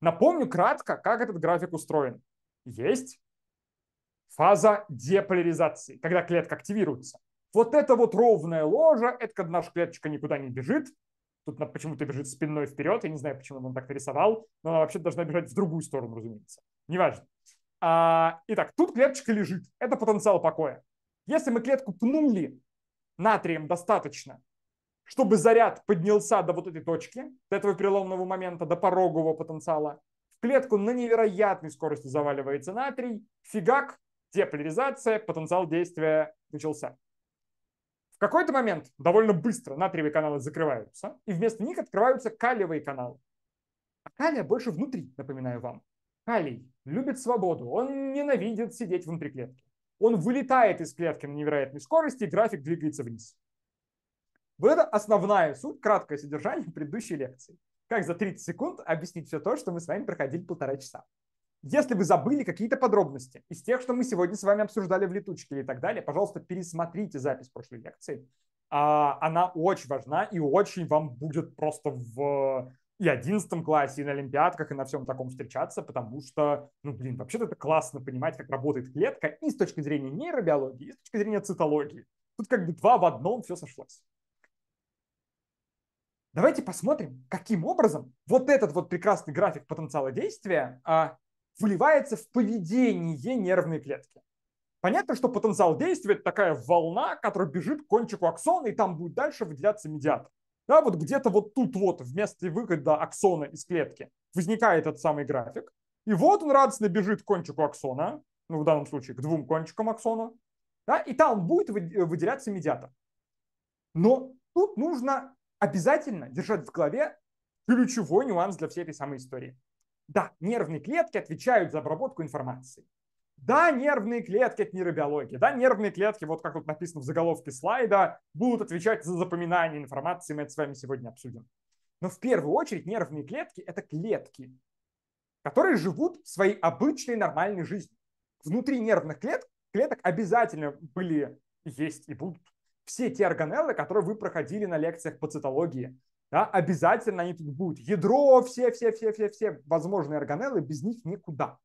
Напомню кратко, как этот график устроен. Есть фаза деполяризации, когда клетка активируется. Вот это вот ровная ложа, это когда наша клеточка никуда не бежит. Тут она почему-то бежит спиной вперед, я не знаю, почему он так нарисовал, но она вообще должна бежать в другую сторону, разумеется. Неважно. А, итак, тут клеточка лежит, это потенциал покоя. Если мы клетку пнули натрием достаточно, чтобы заряд поднялся до вот этой точки, до этого переломного момента, до порогового потенциала. В клетку на невероятной скорости заваливается натрий, фигак, деполяризация, потенциал действия начался. В какой-то момент довольно быстро натриевые каналы закрываются, и вместо них открываются калиевые каналы. А калия больше внутри, напоминаю вам. Калий любит свободу, он ненавидит сидеть внутри клетки. Он вылетает из клетки на невероятной скорости, и график двигается вниз. Вот это основная суть, краткое содержание предыдущей лекции. Как за 30 секунд объяснить все то, что мы с вами проходили полтора часа. Если вы забыли какие-то подробности из тех, что мы сегодня с вами обсуждали в летучке и так далее, пожалуйста, пересмотрите запись прошлой лекции. А, она очень важна и очень вам будет просто в и одиннадцатом классе, и на олимпиадках, и на всем таком встречаться, потому что, ну, блин, вообще-то это классно понимать, как работает клетка и с точки зрения нейробиологии, и с точки зрения цитологии. Тут как бы два в одном все сошлось. Давайте посмотрим, каким образом вот этот вот прекрасный график потенциала действия а, выливается в поведение нервной клетки. Понятно, что потенциал действия – это такая волна, которая бежит к кончику аксона, и там будет дальше выделяться медиатор. Да, вот где-то вот тут вот вместо выхода аксона из клетки возникает этот самый график. И вот он радостно бежит к кончику аксона, ну, в данном случае к двум кончикам аксона, да, и там будет выделяться медиатор. Но тут нужно обязательно держать в голове ключевой нюанс для всей этой самой истории. Да, нервные клетки отвечают за обработку информации. Да, нервные клетки – это нейробиология. Да, нервные клетки, вот как вот написано в заголовке слайда, будут отвечать за запоминание информации, мы это с вами сегодня обсудим. Но в первую очередь нервные клетки – это клетки, которые живут своей обычной нормальной жизнью. Внутри нервных клеток, клеток обязательно были, есть и будут все те органеллы, которые вы проходили на лекциях по цитологии. Да, обязательно они тут будут. Ядро, все, все, все, все, все возможные органеллы, без них никуда.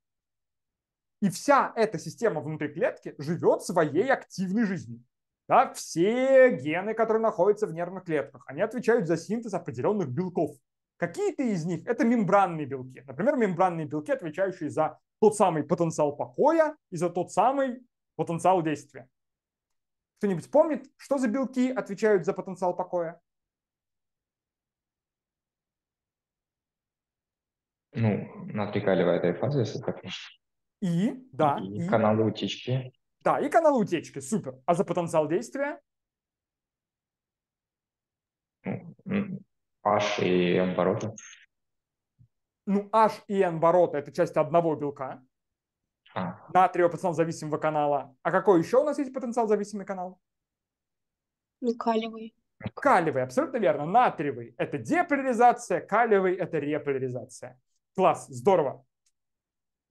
И вся эта система внутри клетки живет своей активной жизнью. Да, все гены, которые находятся в нервных клетках, они отвечают за синтез определенных белков. Какие-то из них – это мембранные белки. Например, мембранные белки, отвечающие за тот самый потенциал покоя и за тот самый потенциал действия. Кто-нибудь помнит, что за белки отвечают за потенциал покоя? Ну, натрий этой фазы, если так. И, да. И, и каналы утечки. Да, и каналы утечки, супер. А за потенциал действия? Ну, H и N-бороты. Ну, H и N-бороты – это часть одного белка а. натрия потенциал зависимого канала. А какой еще у нас есть потенциал зависимый канал? Калиевый. Калиевый, абсолютно верно. Натриевый – это деполяризация, калиевый – это реполяризация. Класс, здорово.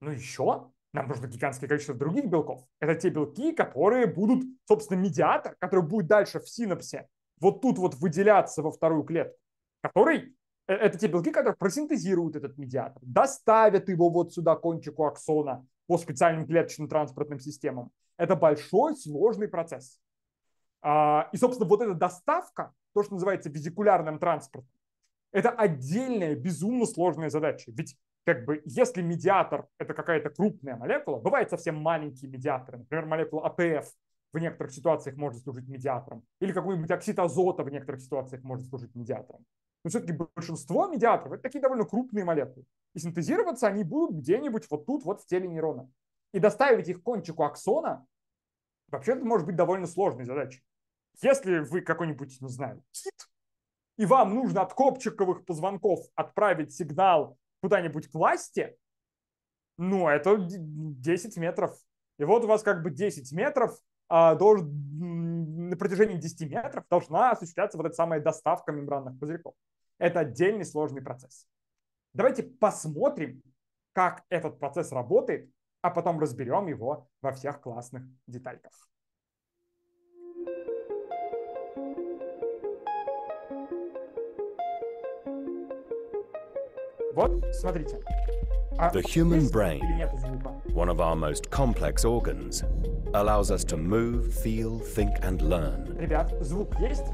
Ну еще нам нужно гигантское количество других белков. Это те белки, которые будут, собственно, медиатор, который будет дальше в синапсе вот тут вот выделяться во вторую клетку, который э, это те белки, которые просинтезируют этот медиатор, доставят его вот сюда, кончику аксона, по специальным клеточным транспортным системам. Это большой, сложный процесс. А, и, собственно, вот эта доставка, то, что называется визикулярным транспортом, это отдельная, безумно сложная задача. Ведь как бы, если медиатор – это какая-то крупная молекула, бывают совсем маленькие медиаторы, например, молекула АТФ в некоторых ситуациях может служить медиатором, или какой-нибудь оксид азота в некоторых ситуациях может служить медиатором но все-таки большинство медиаторов – это такие довольно крупные молекулы. И синтезироваться они будут где-нибудь вот тут, вот в теле нейрона. И доставить их к кончику аксона вообще это может быть довольно сложной задачей. Если вы какой-нибудь, не знаю, кит, и вам нужно от копчиковых позвонков отправить сигнал куда-нибудь к власти, ну, это 10 метров. И вот у вас как бы 10 метров а, должен на протяжении 10 метров должна осуществляться вот эта самая доставка мембранных пузырьков. Это отдельный сложный процесс. Давайте посмотрим, как этот процесс работает, а потом разберем его во всех классных детальках. Вот, смотрите. The human brain, one of our most complex organs, allows us to move, feel, think and learn.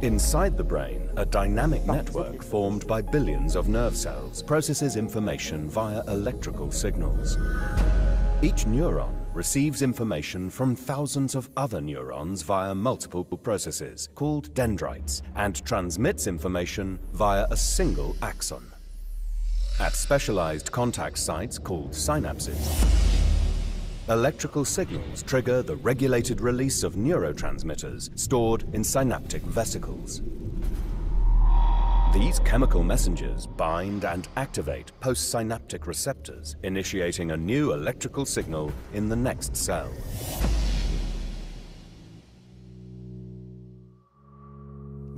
Inside the brain, a dynamic network formed by billions of nerve cells processes information via electrical signals. Each neuron receives information from thousands of other neurons via multiple processes called dendrites and transmits information via a single axon at specialized contact sites called synapses. Electrical signals trigger the regulated release of neurotransmitters stored in synaptic vesicles. These chemical messengers bind and activate postsynaptic receptors, initiating a new electrical signal in the next cell.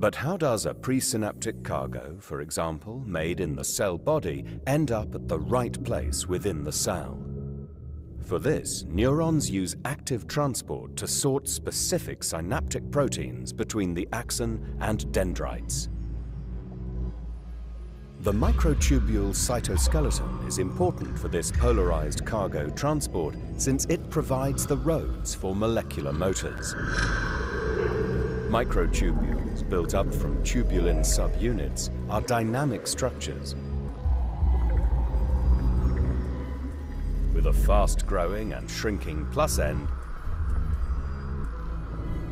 But how does a presynaptic cargo, for example, made in the cell body, end up at the right place within the cell? For this, neurons use active transport to sort specific synaptic proteins between the axon and dendrites. The microtubule cytoskeleton is important for this polarized cargo transport since it provides the roads for molecular motors. Microtubule built up from tubulin subunits are dynamic structures. With a fast-growing and shrinking plus end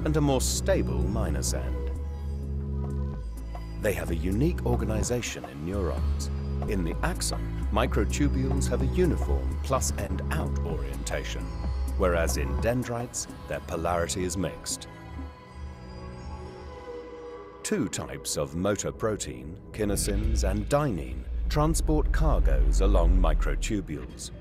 and a more stable minus end. They have a unique organization in neurons. In the axon, microtubules have a uniform plus end out orientation, whereas in dendrites, their polarity is mixed two types of motor protein, kinesins and dynein, transport cargoes along microtubules.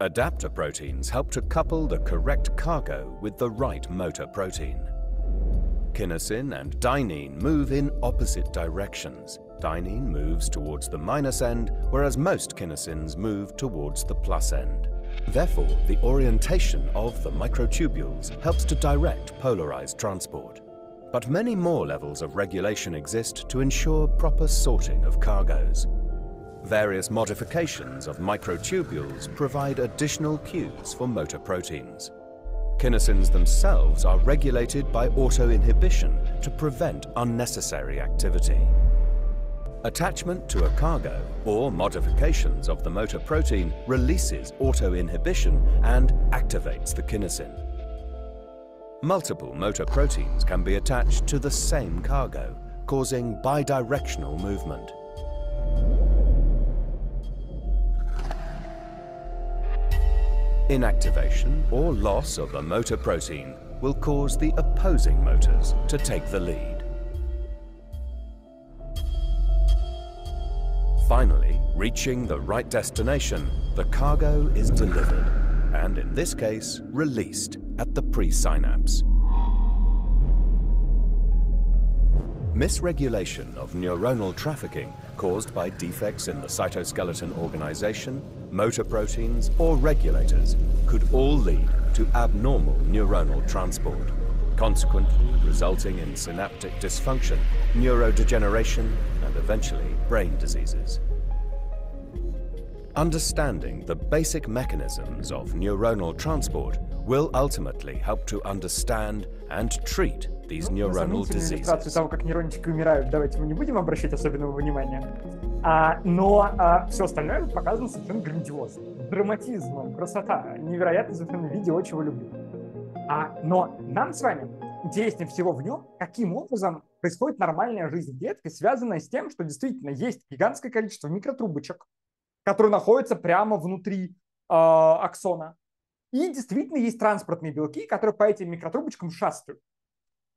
Adapter proteins help to couple the correct cargo with the right motor protein. Kinesin and dynein move in opposite directions. Dynein moves towards the minus end, whereas most kinesins move towards the plus end. Therefore, the orientation of the microtubules helps to direct polarized transport. But many more levels of regulation exist to ensure proper sorting of cargoes. Various modifications of microtubules provide additional cues for motor proteins. Kinesins themselves are regulated by autoinhibition to prevent unnecessary activity. Attachment to a cargo or modifications of the motor protein releases autoinhibition and activates the kinesin. Multiple motor proteins can be attached to the same cargo, causing bidirectional movement. Inactivation or loss of a motor protein will cause the opposing motors to take the lead. Finally, reaching the right destination, the cargo is delivered, and in this case, released at the presynapse. Misregulation of neuronal trafficking caused by defects in the cytoskeleton organization, motor proteins, or regulators could all lead to abnormal neuronal transport, consequently resulting in synaptic dysfunction, neurodegeneration, and eventually brain diseases. Understanding the basic mechanisms of neuronal transport will ultimately help to understand and treat these ну, neuronal diseases. того, как нейрончики умирают, давайте мы не будем обращать особенного внимания. А, но а, все остальное показано совершенно грандиозно. Драматизмом, красота, невероятно совершенно видео, чего люблю. А, но нам с вами интереснее всего в нем, каким образом происходит нормальная жизнь клетки, связанная с тем, что действительно есть гигантское количество микротрубочек, которые находятся прямо внутри э, аксона. И действительно есть транспортные белки, которые по этим микротрубочкам шастают.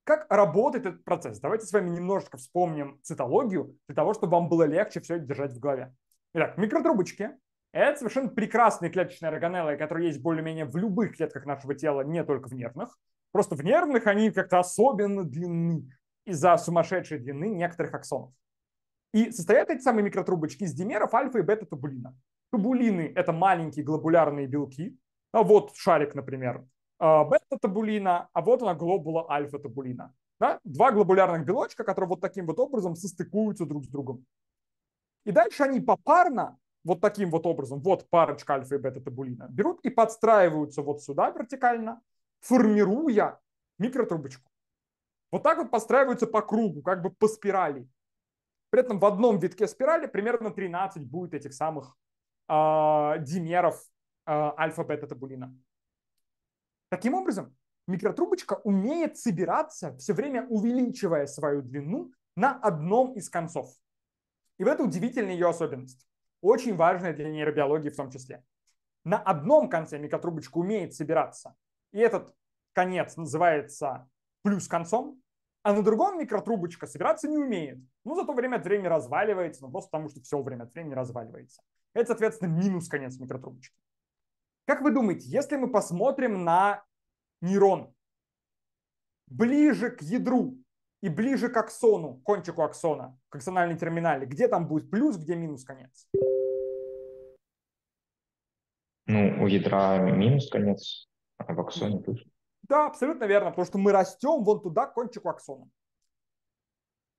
Как работает этот процесс? Давайте с вами немножечко вспомним цитологию, для того, чтобы вам было легче все это держать в голове. Итак, микротрубочки – это совершенно прекрасные клеточные органеллы, которые есть более-менее в любых клетках нашего тела, не только в нервных. Просто в нервных они как-то особенно длинны из-за сумасшедшей длины некоторых аксонов. И состоят эти самые микротрубочки из димеров альфа и бета-тубулина. Тубулины – это маленькие глобулярные белки. А вот шарик, например, а, бета-тубулина, а вот она глобула альфа-тубулина. Да? Два глобулярных белочка, которые вот таким вот образом состыкуются друг с другом. И дальше они попарно вот таким вот образом, вот парочка альфа и бета тубулина берут и подстраиваются вот сюда вертикально, формируя микротрубочку. Вот так вот подстраиваются по кругу, как бы по спирали. При этом в одном витке спирали примерно 13 будет этих самых э, димеров э, альфа-бета-табулина. Таким образом, микротрубочка умеет собираться, все время увеличивая свою длину на одном из концов. И вот это удивительная ее особенность, очень важная для нейробиологии в том числе. На одном конце микротрубочка умеет собираться, и этот конец называется плюс концом, а на другом микротрубочка собираться не умеет. Ну, зато время от времени разваливается, но ну, просто потому, что все время от времени разваливается. Это, соответственно, минус конец микротрубочки. Как вы думаете, если мы посмотрим на нейрон ближе к ядру и ближе к аксону, кончику аксона, к аксональной терминале, где там будет плюс, где минус конец? Ну, у ядра минус конец, а в аксоне плюс. Да, абсолютно верно, потому что мы растем вон туда, к кончику аксона.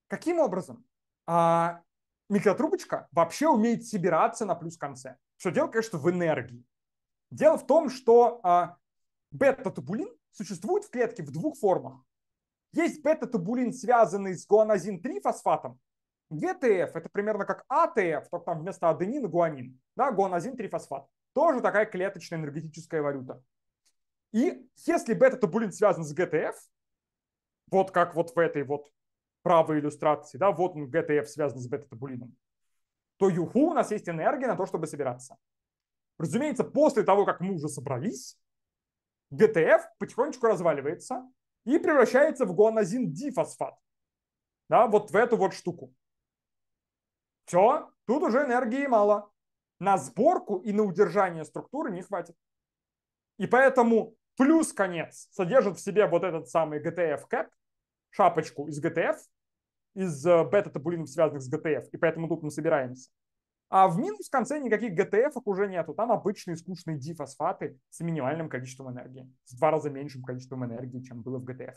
Каким образом? А, микротрубочка вообще умеет собираться на плюс конце. Все дело, конечно, в энергии. Дело в том, что а, бета-тубулин существует в клетке в двух формах. Есть бета-тубулин, связанный с гуанозин-3-фосфатом. ГТФ – это примерно как АТФ, только там вместо аденина гуанин. Да, гуанозин-3-фосфат. Тоже такая клеточная энергетическая валюта. И если бета-тубулин связан с GTF, вот как вот в этой вот правой иллюстрации, да, вот он GTF связан с бета-тубулином, то юху у нас есть энергия на то, чтобы собираться. Разумеется, после того, как мы уже собрались, GTF потихонечку разваливается и превращается в гуанозин-дифосфат. Да, вот в эту вот штуку. Все, тут уже энергии мало. На сборку и на удержание структуры не хватит. И поэтому Плюс конец содержит в себе вот этот самый GTF Cap, шапочку из GTF, из э, бета-табулинов, связанных с GTF, и поэтому тут мы собираемся. А в минус конце никаких GTF уже нету. Там обычные скучные дифосфаты с минимальным количеством энергии. С два раза меньшим количеством энергии, чем было в GTF.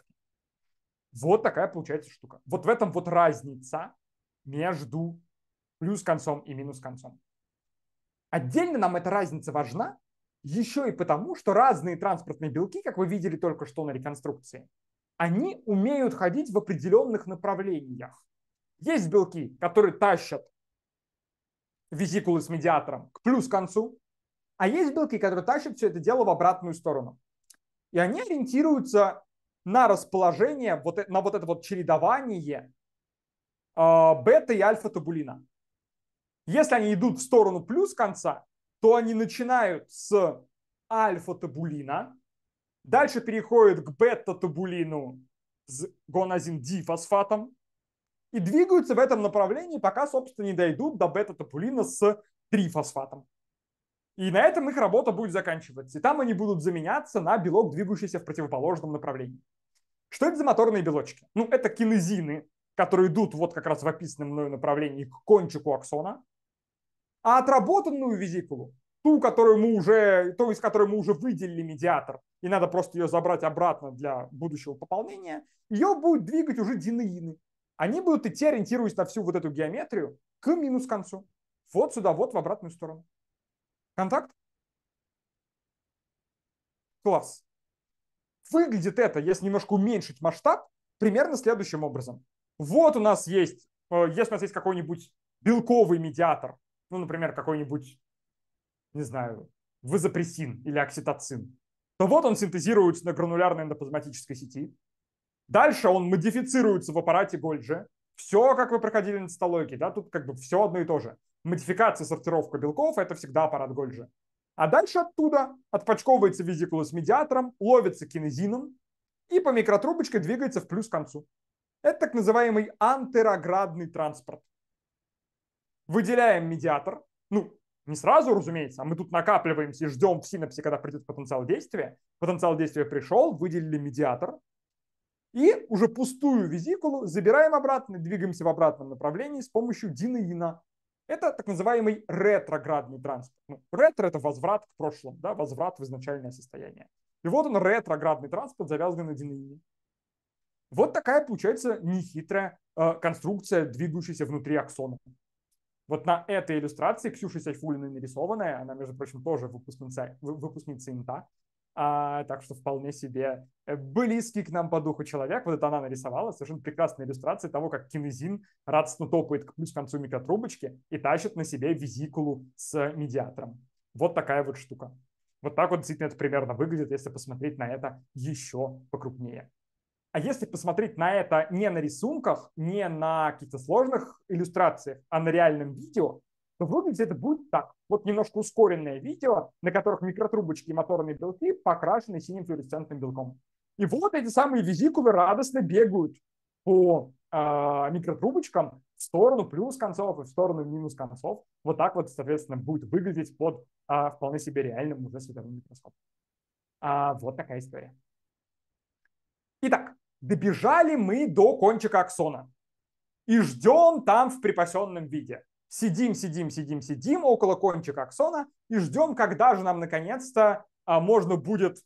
Вот такая получается штука. Вот в этом вот разница между плюс концом и минус концом. Отдельно нам эта разница важна, еще и потому, что разные транспортные белки, как вы видели только что на реконструкции, они умеют ходить в определенных направлениях. Есть белки, которые тащат визикулы с медиатором к плюс концу, а есть белки, которые тащат все это дело в обратную сторону. И они ориентируются на расположение, вот, э, на вот это вот чередование а, бета и альфа-тубулина. Если они идут в сторону плюс конца, то они начинают с альфа-табулина, дальше переходят к бета-табулину с гоназин-дифосфатом и двигаются в этом направлении, пока, собственно, не дойдут до бета-табулина с трифосфатом. И на этом их работа будет заканчиваться. И там они будут заменяться на белок, двигающийся в противоположном направлении. Что это за моторные белочки? Ну, это кинезины, которые идут вот как раз в описанном мною направлении к кончику аксона а отработанную визикулу, ту, которую мы уже, то из которой мы уже выделили медиатор, и надо просто ее забрать обратно для будущего пополнения, ее будут двигать уже динаины. Они будут идти, ориентируясь на всю вот эту геометрию, к минус концу. Вот сюда, вот в обратную сторону. Контакт? Класс. Выглядит это, если немножко уменьшить масштаб, примерно следующим образом. Вот у нас есть, э, если у нас есть какой-нибудь белковый медиатор, ну, например, какой-нибудь, не знаю, вазопрессин или окситоцин, то вот он синтезируется на гранулярной эндоплазматической сети. Дальше он модифицируется в аппарате Гольджи. Все, как вы проходили на цитологии, да, тут как бы все одно и то же. Модификация, сортировка белков – это всегда аппарат Гольджи. А дальше оттуда отпочковывается визикула с медиатором, ловится кинезином и по микротрубочке двигается в плюс к концу. Это так называемый антероградный транспорт выделяем медиатор, ну, не сразу, разумеется, а мы тут накапливаемся и ждем в синапсе, когда придет потенциал действия. Потенциал действия пришел, выделили медиатор, и уже пустую визикулу забираем обратно, двигаемся в обратном направлении с помощью динаина. Это так называемый ретроградный транспорт. Ну, ретро – это возврат к прошлому, да, возврат в изначальное состояние. И вот он, ретроградный транспорт, завязанный на динаине. Вот такая получается нехитрая э, конструкция, двигающаяся внутри аксона. Вот на этой иллюстрации Ксюши Сайфулиной нарисованная, она, между прочим, тоже выпускница, выпускница ИНТА, а, так что вполне себе э, близкий к нам по духу человек. Вот это она нарисовала, совершенно прекрасная иллюстрация того, как кинезин радостно топает к плюс концу микротрубочки и тащит на себе визикулу с медиатором. Вот такая вот штука. Вот так вот действительно это примерно выглядит, если посмотреть на это еще покрупнее. А если посмотреть на это не на рисунках, не на каких-то сложных иллюстрациях, а на реальном видео, то выглядит это будет так. Вот немножко ускоренное видео, на которых микротрубочки и моторные белки покрашены синим флуоресцентным белком. И вот эти самые визикулы радостно бегают по э, микротрубочкам в сторону плюс концов и в сторону минус концов. Вот так вот, соответственно, будет выглядеть под э, вполне себе реальным уже световым микроскопом. А, вот такая история. Итак, добежали мы до кончика аксона и ждем там в припасенном виде. Сидим, сидим, сидим, сидим около кончика аксона и ждем, когда же нам наконец-то а, можно будет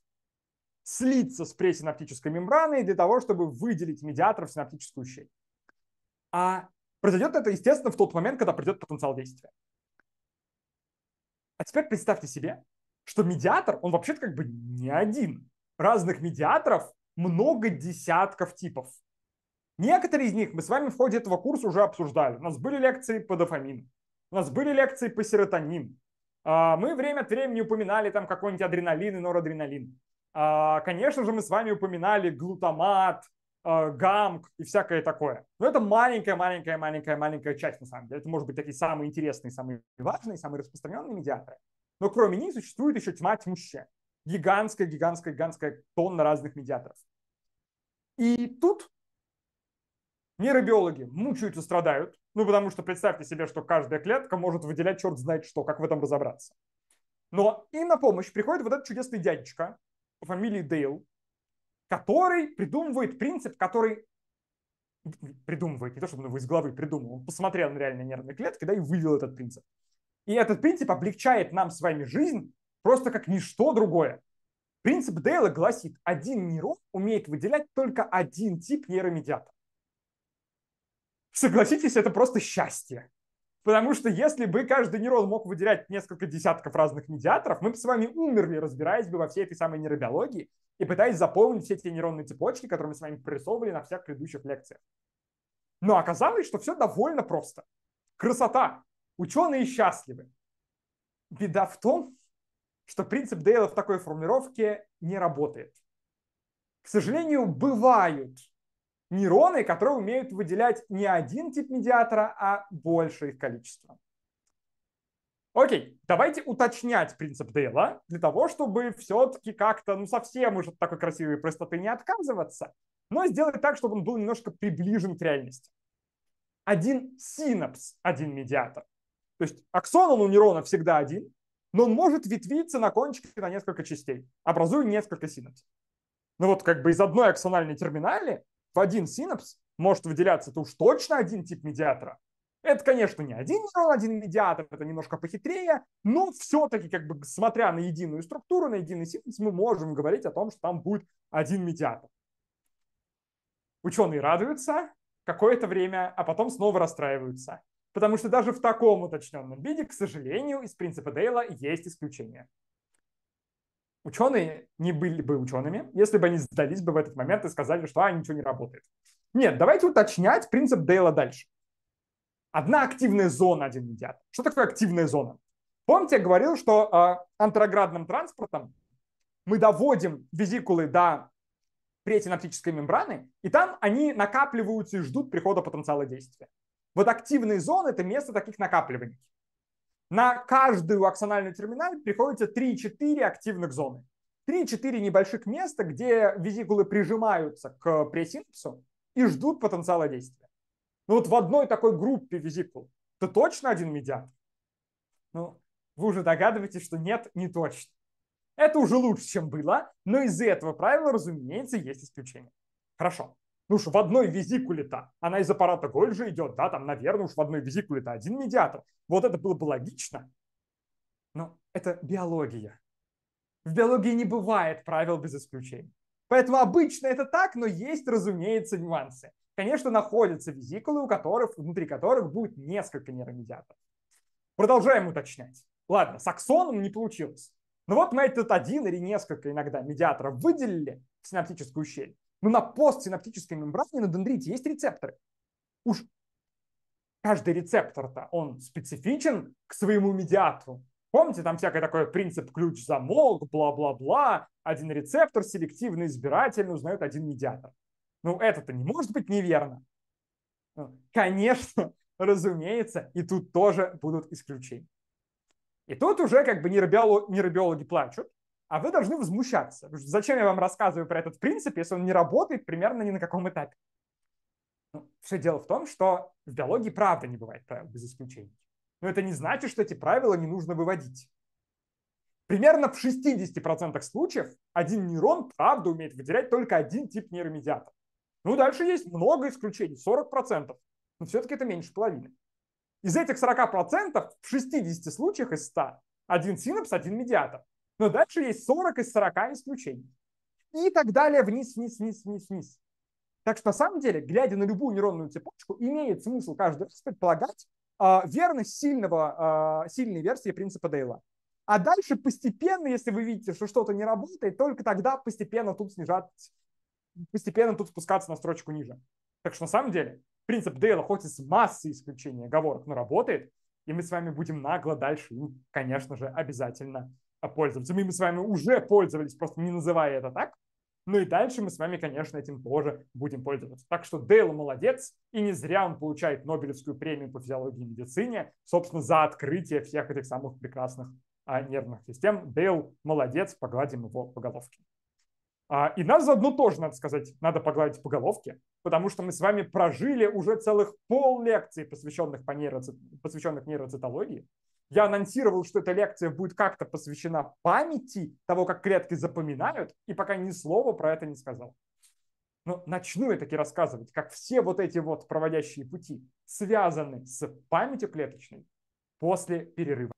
слиться с пресинаптической мембраной для того, чтобы выделить медиатор в синаптическую щель. А произойдет это, естественно, в тот момент, когда придет потенциал действия. А теперь представьте себе, что медиатор, он вообще-то как бы не один. Разных медиаторов много десятков типов. Некоторые из них мы с вами в ходе этого курса уже обсуждали. У нас были лекции по дофамину, у нас были лекции по серотонину. А, мы время от времени упоминали там какой-нибудь адреналин и норадреналин. А, конечно же, мы с вами упоминали глутамат, а, гамк и всякое такое. Но это маленькая-маленькая-маленькая-маленькая часть, на самом деле. Это, может быть, такие самые интересные, самые важные, самые распространенные медиаторы. Но кроме них существует еще тьма тьмущая гигантская, гигантская, гигантская тонна разных медиаторов. И тут нейробиологи мучаются, страдают, ну, потому что представьте себе, что каждая клетка может выделять черт знает что, как в этом разобраться. Но им на помощь приходит вот этот чудесный дядечка по фамилии Дейл, который придумывает принцип, который придумывает, не то чтобы он его из головы придумал, он посмотрел на реальные нервные клетки, да, и вывел этот принцип. И этот принцип облегчает нам с вами жизнь просто как ничто другое. Принцип Дейла гласит, один нейрон умеет выделять только один тип нейромедиатора. Согласитесь, это просто счастье. Потому что если бы каждый нейрон мог выделять несколько десятков разных медиаторов, мы бы с вами умерли, разбираясь бы во всей этой самой нейробиологии и пытаясь заполнить все те нейронные цепочки, которые мы с вами прорисовывали на всех предыдущих лекциях. Но оказалось, что все довольно просто. Красота. Ученые счастливы. Беда в том, что принцип Дейла в такой формулировке не работает. К сожалению, бывают нейроны, которые умеют выделять не один тип медиатора, а большее их количество. Окей, давайте уточнять принцип Дейла для того, чтобы все-таки как-то, ну совсем уже от такой красивой простоты не отказываться, но сделать так, чтобы он был немножко приближен к реальности. Один синапс, один медиатор. То есть аксон он у нейрона всегда один, но он может ветвиться на кончике на несколько частей, образуя несколько синапсов. Ну вот как бы из одной аксональной терминали в один синапс может выделяться это уж точно один тип медиатора. Это, конечно, не один нейрон, один медиатор, это немножко похитрее, но все-таки, как бы, смотря на единую структуру, на единый синтез, мы можем говорить о том, что там будет один медиатор. Ученые радуются какое-то время, а потом снова расстраиваются. Потому что даже в таком уточненном виде, к сожалению, из принципа Дейла есть исключения. Ученые не были бы учеными, если бы они сдались бы в этот момент и сказали, что а, ничего не работает. Нет, давайте уточнять принцип Дейла дальше. Одна активная зона один едят. Что такое активная зона? Помните, я говорил, что э, антроградным транспортом мы доводим визикулы до претинаптической мембраны, и там они накапливаются и ждут прихода потенциала действия. Вот активные зоны – это место таких накапливаний. На каждую аксональную терминаль приходится 3-4 активных зоны. 3-4 небольших места, где визикулы прижимаются к пресинапсу и ждут потенциала действия. Но ну вот в одной такой группе визикул это точно один медиатор? Ну, вы уже догадываетесь, что нет, не точно. Это уже лучше, чем было, но из этого правила, разумеется, есть исключение. Хорошо. Ну уж в одной визикуле-то, она из аппарата Гольжа идет, да, там, наверное, уж в одной визикуле-то один медиатор. Вот это было бы логично. Но это биология. В биологии не бывает правил без исключений. Поэтому обычно это так, но есть, разумеется, нюансы. Конечно, находятся визикулы, у которых, внутри которых будет несколько нейромедиаторов. Продолжаем уточнять. Ладно, с аксоном не получилось. Но ну вот мы этот один или несколько иногда медиаторов выделили в синаптическую щель. Но ну, на постсинаптической мембране, на дендрите есть рецепторы. Уж каждый рецептор-то, он специфичен к своему медиатору. Помните, там всякий такой принцип ключ-замок, бла-бла-бла. Один рецептор селективно, избирательно узнает один медиатор. Ну, это-то не может быть неверно. Ну, конечно, разумеется, и тут тоже будут исключения. И тут уже как бы нейробиологи, нейробиологи плачут, а вы должны возмущаться. Зачем я вам рассказываю про этот принцип, если он не работает примерно ни на каком этапе? Ну, все дело в том, что в биологии правда не бывает правил без исключений. Но это не значит, что эти правила не нужно выводить. Примерно в 60% случаев один нейрон правда умеет выделять только один тип нейромедиатора. Ну, дальше есть много исключений, 40%. Но все-таки это меньше половины. Из этих 40% в 60 случаях из 100 один синапс, один медиатор. Но дальше есть 40 из 40 исключений. И так далее вниз, вниз, вниз, вниз, вниз. Так что на самом деле, глядя на любую нейронную цепочку, имеет смысл каждый раз предполагать э, верность сильного, э, сильной версии принципа Дейла. А дальше постепенно, если вы видите, что что-то не работает, только тогда постепенно тут снижать, постепенно тут спускаться на строчку ниже. Так что на самом деле принцип Дейла хоть и с массой исключений оговорок, но работает, и мы с вами будем нагло дальше им, конечно же, обязательно пользоваться. Мы с вами уже пользовались, просто не называя это так. Ну и дальше мы с вами, конечно, этим тоже будем пользоваться. Так что Дейл молодец, и не зря он получает Нобелевскую премию по физиологии и медицине, собственно, за открытие всех этих самых прекрасных а, нервных систем. Дейл молодец, погладим его по головке. А, и нас заодно тоже, надо сказать, надо погладить по головке, потому что мы с вами прожили уже целых пол лекции посвященных, по нейроцит... посвященных нейроцитологии. Я анонсировал, что эта лекция будет как-то посвящена памяти того, как клетки запоминают, и пока ни слова про это не сказал. Но начну я таки рассказывать, как все вот эти вот проводящие пути связаны с памятью клеточной после перерыва.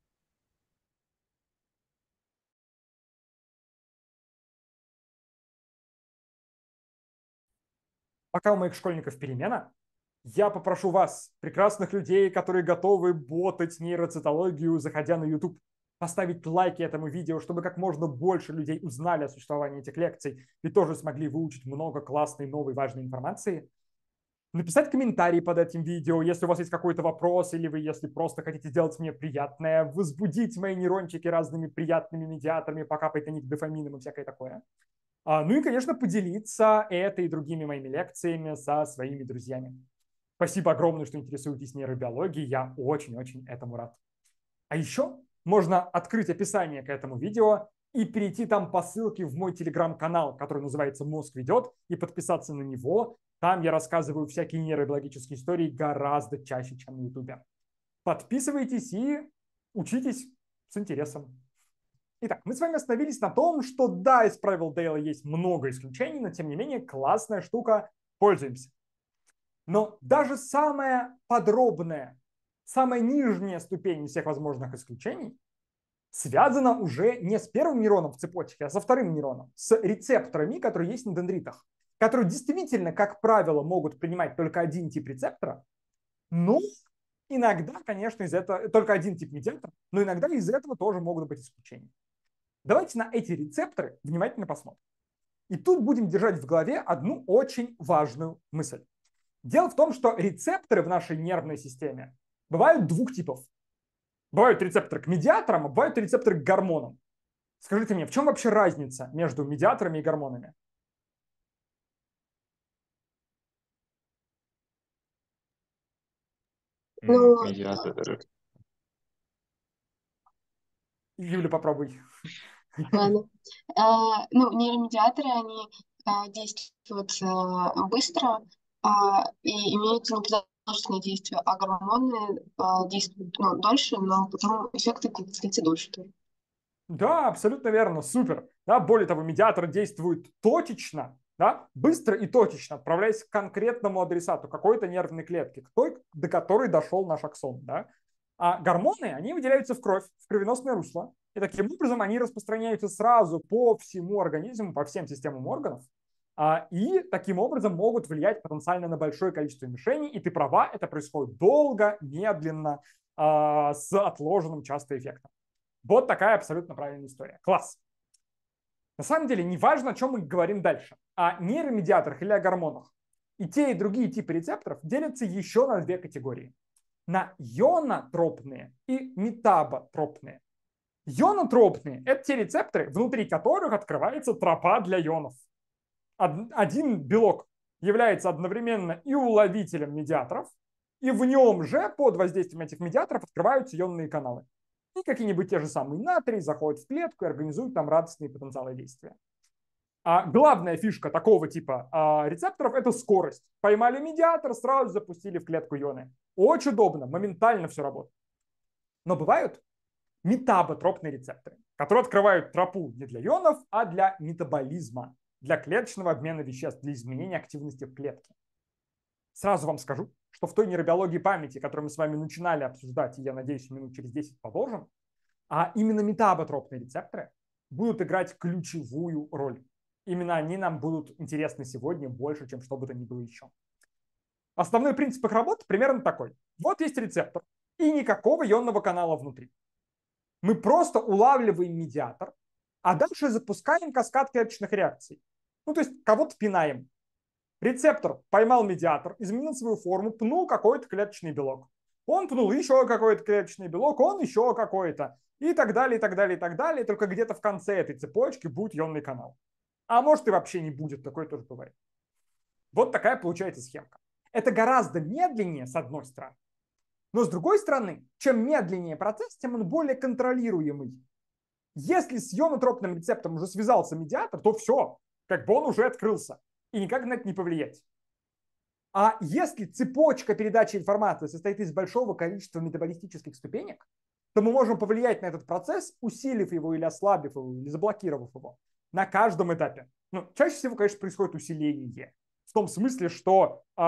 Пока у моих школьников перемена, я попрошу вас, прекрасных людей, которые готовы ботать нейроцитологию, заходя на YouTube, поставить лайки этому видео, чтобы как можно больше людей узнали о существовании этих лекций и тоже смогли выучить много классной, новой, важной информации. Написать комментарий под этим видео, если у вас есть какой-то вопрос, или вы, если просто хотите сделать мне приятное, возбудить мои нейрончики разными приятными медиаторами, покапать на них дофамином и всякое такое. А, ну и, конечно, поделиться этой и другими моими лекциями со своими друзьями. Спасибо огромное, что интересуетесь нейробиологией. Я очень-очень этому рад. А еще можно открыть описание к этому видео и перейти там по ссылке в мой телеграм-канал, который называется «Мозг ведет», и подписаться на него. Там я рассказываю всякие нейробиологические истории гораздо чаще, чем на Ютубе. Подписывайтесь и учитесь с интересом. Итак, мы с вами остановились на том, что да, из правил Дейла есть много исключений, но тем не менее классная штука, пользуемся. Но даже самая подробная, самая нижняя ступень из всех возможных исключений связана уже не с первым нейроном в цепочке, а со вторым нейроном, с рецепторами, которые есть на дендритах, которые действительно, как правило, могут принимать только один тип рецептора, но ну, иногда, конечно, из этого только один тип медиатора, но иногда из этого тоже могут быть исключения. Давайте на эти рецепторы внимательно посмотрим. И тут будем держать в голове одну очень важную мысль. Дело в том, что рецепторы в нашей нервной системе бывают двух типов. Бывают рецепторы к медиаторам, а бывают рецепторы к гормонам. Скажите мне, в чем вообще разница между медиаторами и гормонами? Ну, медиаторы. Юля, попробуй. А, ну, нейромедиаторы, они а, действуют э, быстро, а, и имеют неподолжительные действия, а гормоны а, действуют ну, дольше, но потому эффекты длится дольше тоже. Да, абсолютно верно, супер. Да, более того, медиатор действует точечно, да, быстро и точечно, отправляясь к конкретному адресату какой-то нервной клетки, к той, до которой дошел наш аксон. Да. А гормоны, они выделяются в кровь, в кровеносное русло, и таким образом они распространяются сразу по всему организму, по всем системам органов, а, и таким образом могут влиять потенциально на большое количество мишеней. И ты права, это происходит долго, медленно, а, с отложенным часто эффектом. Вот такая абсолютно правильная история. Класс. На самом деле, не важно, о чем мы говорим дальше, о нейромедиаторах или о гормонах. И те, и другие типы рецепторов делятся еще на две категории. На ионотропные и метаботропные. Ионотропные – это те рецепторы, внутри которых открывается тропа для ионов один белок является одновременно и уловителем медиаторов, и в нем же под воздействием этих медиаторов открываются ионные каналы. И какие-нибудь те же самые натрии заходят в клетку и организуют там радостные потенциалы действия. А главная фишка такого типа а, рецепторов – это скорость. Поймали медиатор, сразу запустили в клетку ионы. Очень удобно, моментально все работает. Но бывают метаботропные рецепторы, которые открывают тропу не для ионов, а для метаболизма для клеточного обмена веществ, для изменения активности в клетке. Сразу вам скажу, что в той нейробиологии памяти, которую мы с вами начинали обсуждать, и я надеюсь, минут через 10 продолжим, а именно метаботропные рецепторы будут играть ключевую роль. Именно они нам будут интересны сегодня больше, чем что бы то ни было еще. Основной принцип их работы примерно такой. Вот есть рецептор и никакого ионного канала внутри. Мы просто улавливаем медиатор, а дальше запускаем каскад клеточных реакций. Ну, то есть кого-то пинаем. Рецептор поймал медиатор, изменил свою форму, пнул какой-то клеточный белок. Он пнул еще какой-то клеточный белок, он еще какой-то. И так далее, и так далее, и так далее. Только где-то в конце этой цепочки будет ионный канал. А может и вообще не будет, такое тоже бывает. Вот такая получается схемка. Это гораздо медленнее, с одной стороны. Но с другой стороны, чем медленнее процесс, тем он более контролируемый. Если с ионотропным рецептором уже связался медиатор, то все, как бы он уже открылся, и никак на это не повлиять. А если цепочка передачи информации состоит из большого количества метаболистических ступенек, то мы можем повлиять на этот процесс, усилив его или ослабив его, или заблокировав его на каждом этапе. Ну, чаще всего, конечно, происходит усиление. В том смысле, что э,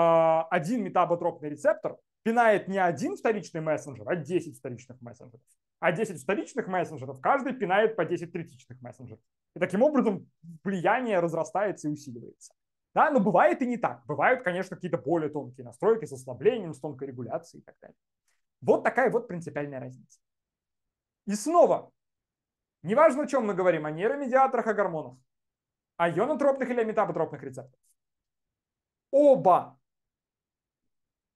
один метаботропный рецептор пинает не один вторичный мессенджер, а 10 вторичных мессенджеров а 10 вторичных мессенджеров, каждый пинает по 10 третичных мессенджеров. И таким образом влияние разрастается и усиливается. Да, но бывает и не так. Бывают, конечно, какие-то более тонкие настройки с ослаблением, с тонкой регуляцией и так далее. Вот такая вот принципиальная разница. И снова, неважно, о чем мы говорим, о нейромедиаторах, о гормонах, о ионотропных или метаботропных рецепторах. Оба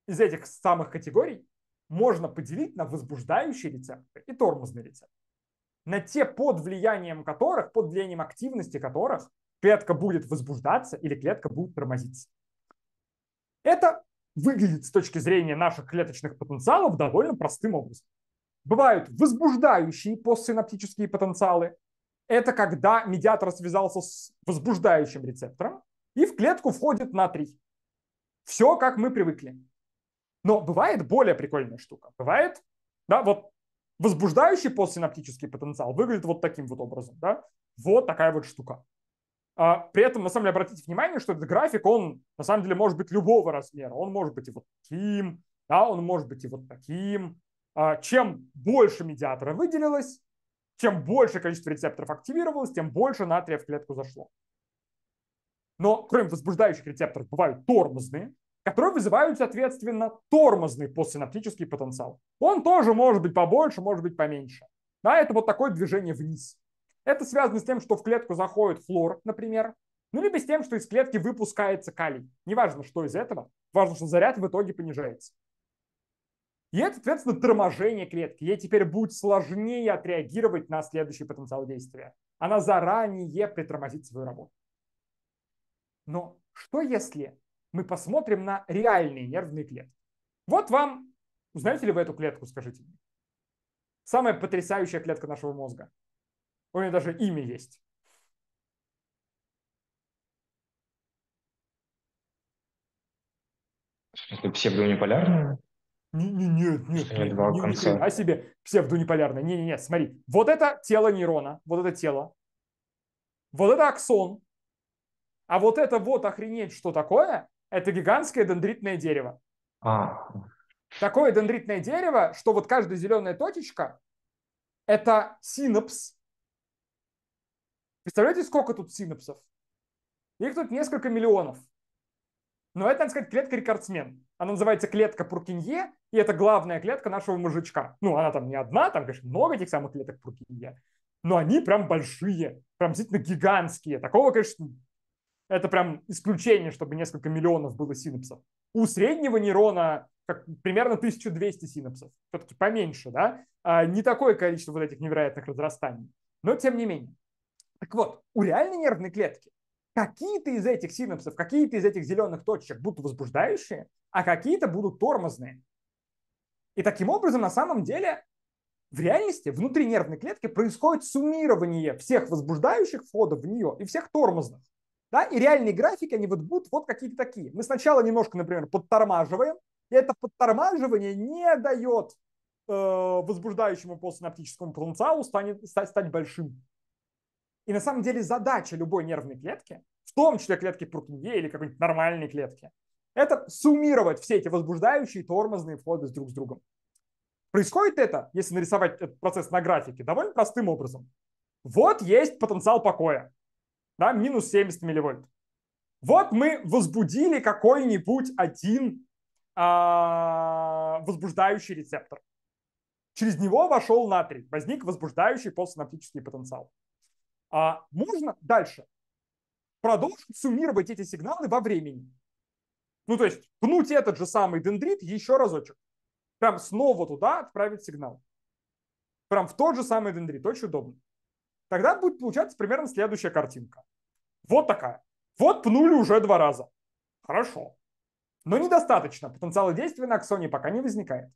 из этих самых категорий можно поделить на возбуждающие рецепторы и тормозные рецепторы, на те, под влиянием которых, под влиянием активности которых клетка будет возбуждаться или клетка будет тормозиться. Это выглядит с точки зрения наших клеточных потенциалов довольно простым образом. Бывают возбуждающие постсинаптические потенциалы. Это когда медиатор связался с возбуждающим рецептором, и в клетку входит натрий. Все, как мы привыкли. Но бывает более прикольная штука. Бывает, да, вот возбуждающий постсинаптический потенциал выглядит вот таким вот образом, да. Вот такая вот штука. А, при этом, на самом деле, обратите внимание, что этот график, он, на самом деле, может быть любого размера. Он может быть и вот таким, да, он может быть и вот таким. А, чем больше медиатора выделилось, чем больше количество рецепторов активировалось, тем больше натрия в клетку зашло. Но кроме возбуждающих рецепторов бывают тормозные, которые вызывают, соответственно, тормозный постсинаптический потенциал. Он тоже может быть побольше, может быть поменьше. Да, это вот такое движение вниз. Это связано с тем, что в клетку заходит флор, например, ну либо с тем, что из клетки выпускается калий. Неважно, что из этого, важно, что заряд в итоге понижается. И это, соответственно, торможение клетки. Ей теперь будет сложнее отреагировать на следующий потенциал действия. Она заранее притормозит свою работу. Но что если мы посмотрим на реальные нервные клетки. Вот вам, узнаете ли вы эту клетку, скажите мне. Самая потрясающая клетка нашего мозга. У нее даже имя есть. Что-то псевдонеполярное? нет, нет. нет, два не, конца. Не, а себе псевдонеполярное. Не, не, не. смотри. Вот это тело нейрона, вот это тело. Вот это аксон. А вот это вот охренеть, что такое, это гигантское дендритное дерево. А. Такое дендритное дерево, что вот каждая зеленая точечка – это синапс. Представляете, сколько тут синапсов? Их тут несколько миллионов. Но это, так сказать, клетка-рекордсмен. Она называется клетка Пуркинье, и это главная клетка нашего мужичка. Ну, она там не одна, там, конечно, много этих самых клеток Пуркинье, но они прям большие, прям действительно гигантские. Такого, конечно, это прям исключение, чтобы несколько миллионов было синапсов. У среднего нейрона как, примерно 1200 синапсов, все-таки поменьше, да, а, не такое количество вот этих невероятных разрастаний, но тем не менее. Так вот, у реальной нервной клетки какие-то из этих синапсов, какие-то из этих зеленых точек будут возбуждающие, а какие-то будут тормозные. И таким образом, на самом деле, в реальности внутри нервной клетки происходит суммирование всех возбуждающих входов в нее и всех тормозных. Да? И реальные графики, они вот будут вот какие-то такие. Мы сначала немножко, например, подтормаживаем, и это подтормаживание не дает э, возбуждающему постсинаптическому потенциалу станет, стать, стать большим. И на самом деле задача любой нервной клетки, в том числе клетки Пуркинье или какой-нибудь нормальной клетки, это суммировать все эти возбуждающие тормозные входы друг с другом. Происходит это, если нарисовать этот процесс на графике, довольно простым образом. Вот есть потенциал покоя да, минус 70 милливольт. Вот мы возбудили какой-нибудь один а, возбуждающий рецептор. Через него вошел натрий, возник возбуждающий постсинаптический потенциал. А, можно дальше продолжить суммировать эти сигналы во времени. Ну, то есть пнуть этот же самый дендрит еще разочек. Прям снова туда отправить сигнал. Прям в тот же самый дендрит. Очень удобно тогда будет получаться примерно следующая картинка. Вот такая. Вот пнули уже два раза. Хорошо. Но недостаточно. Потенциала действия на аксоне пока не возникает.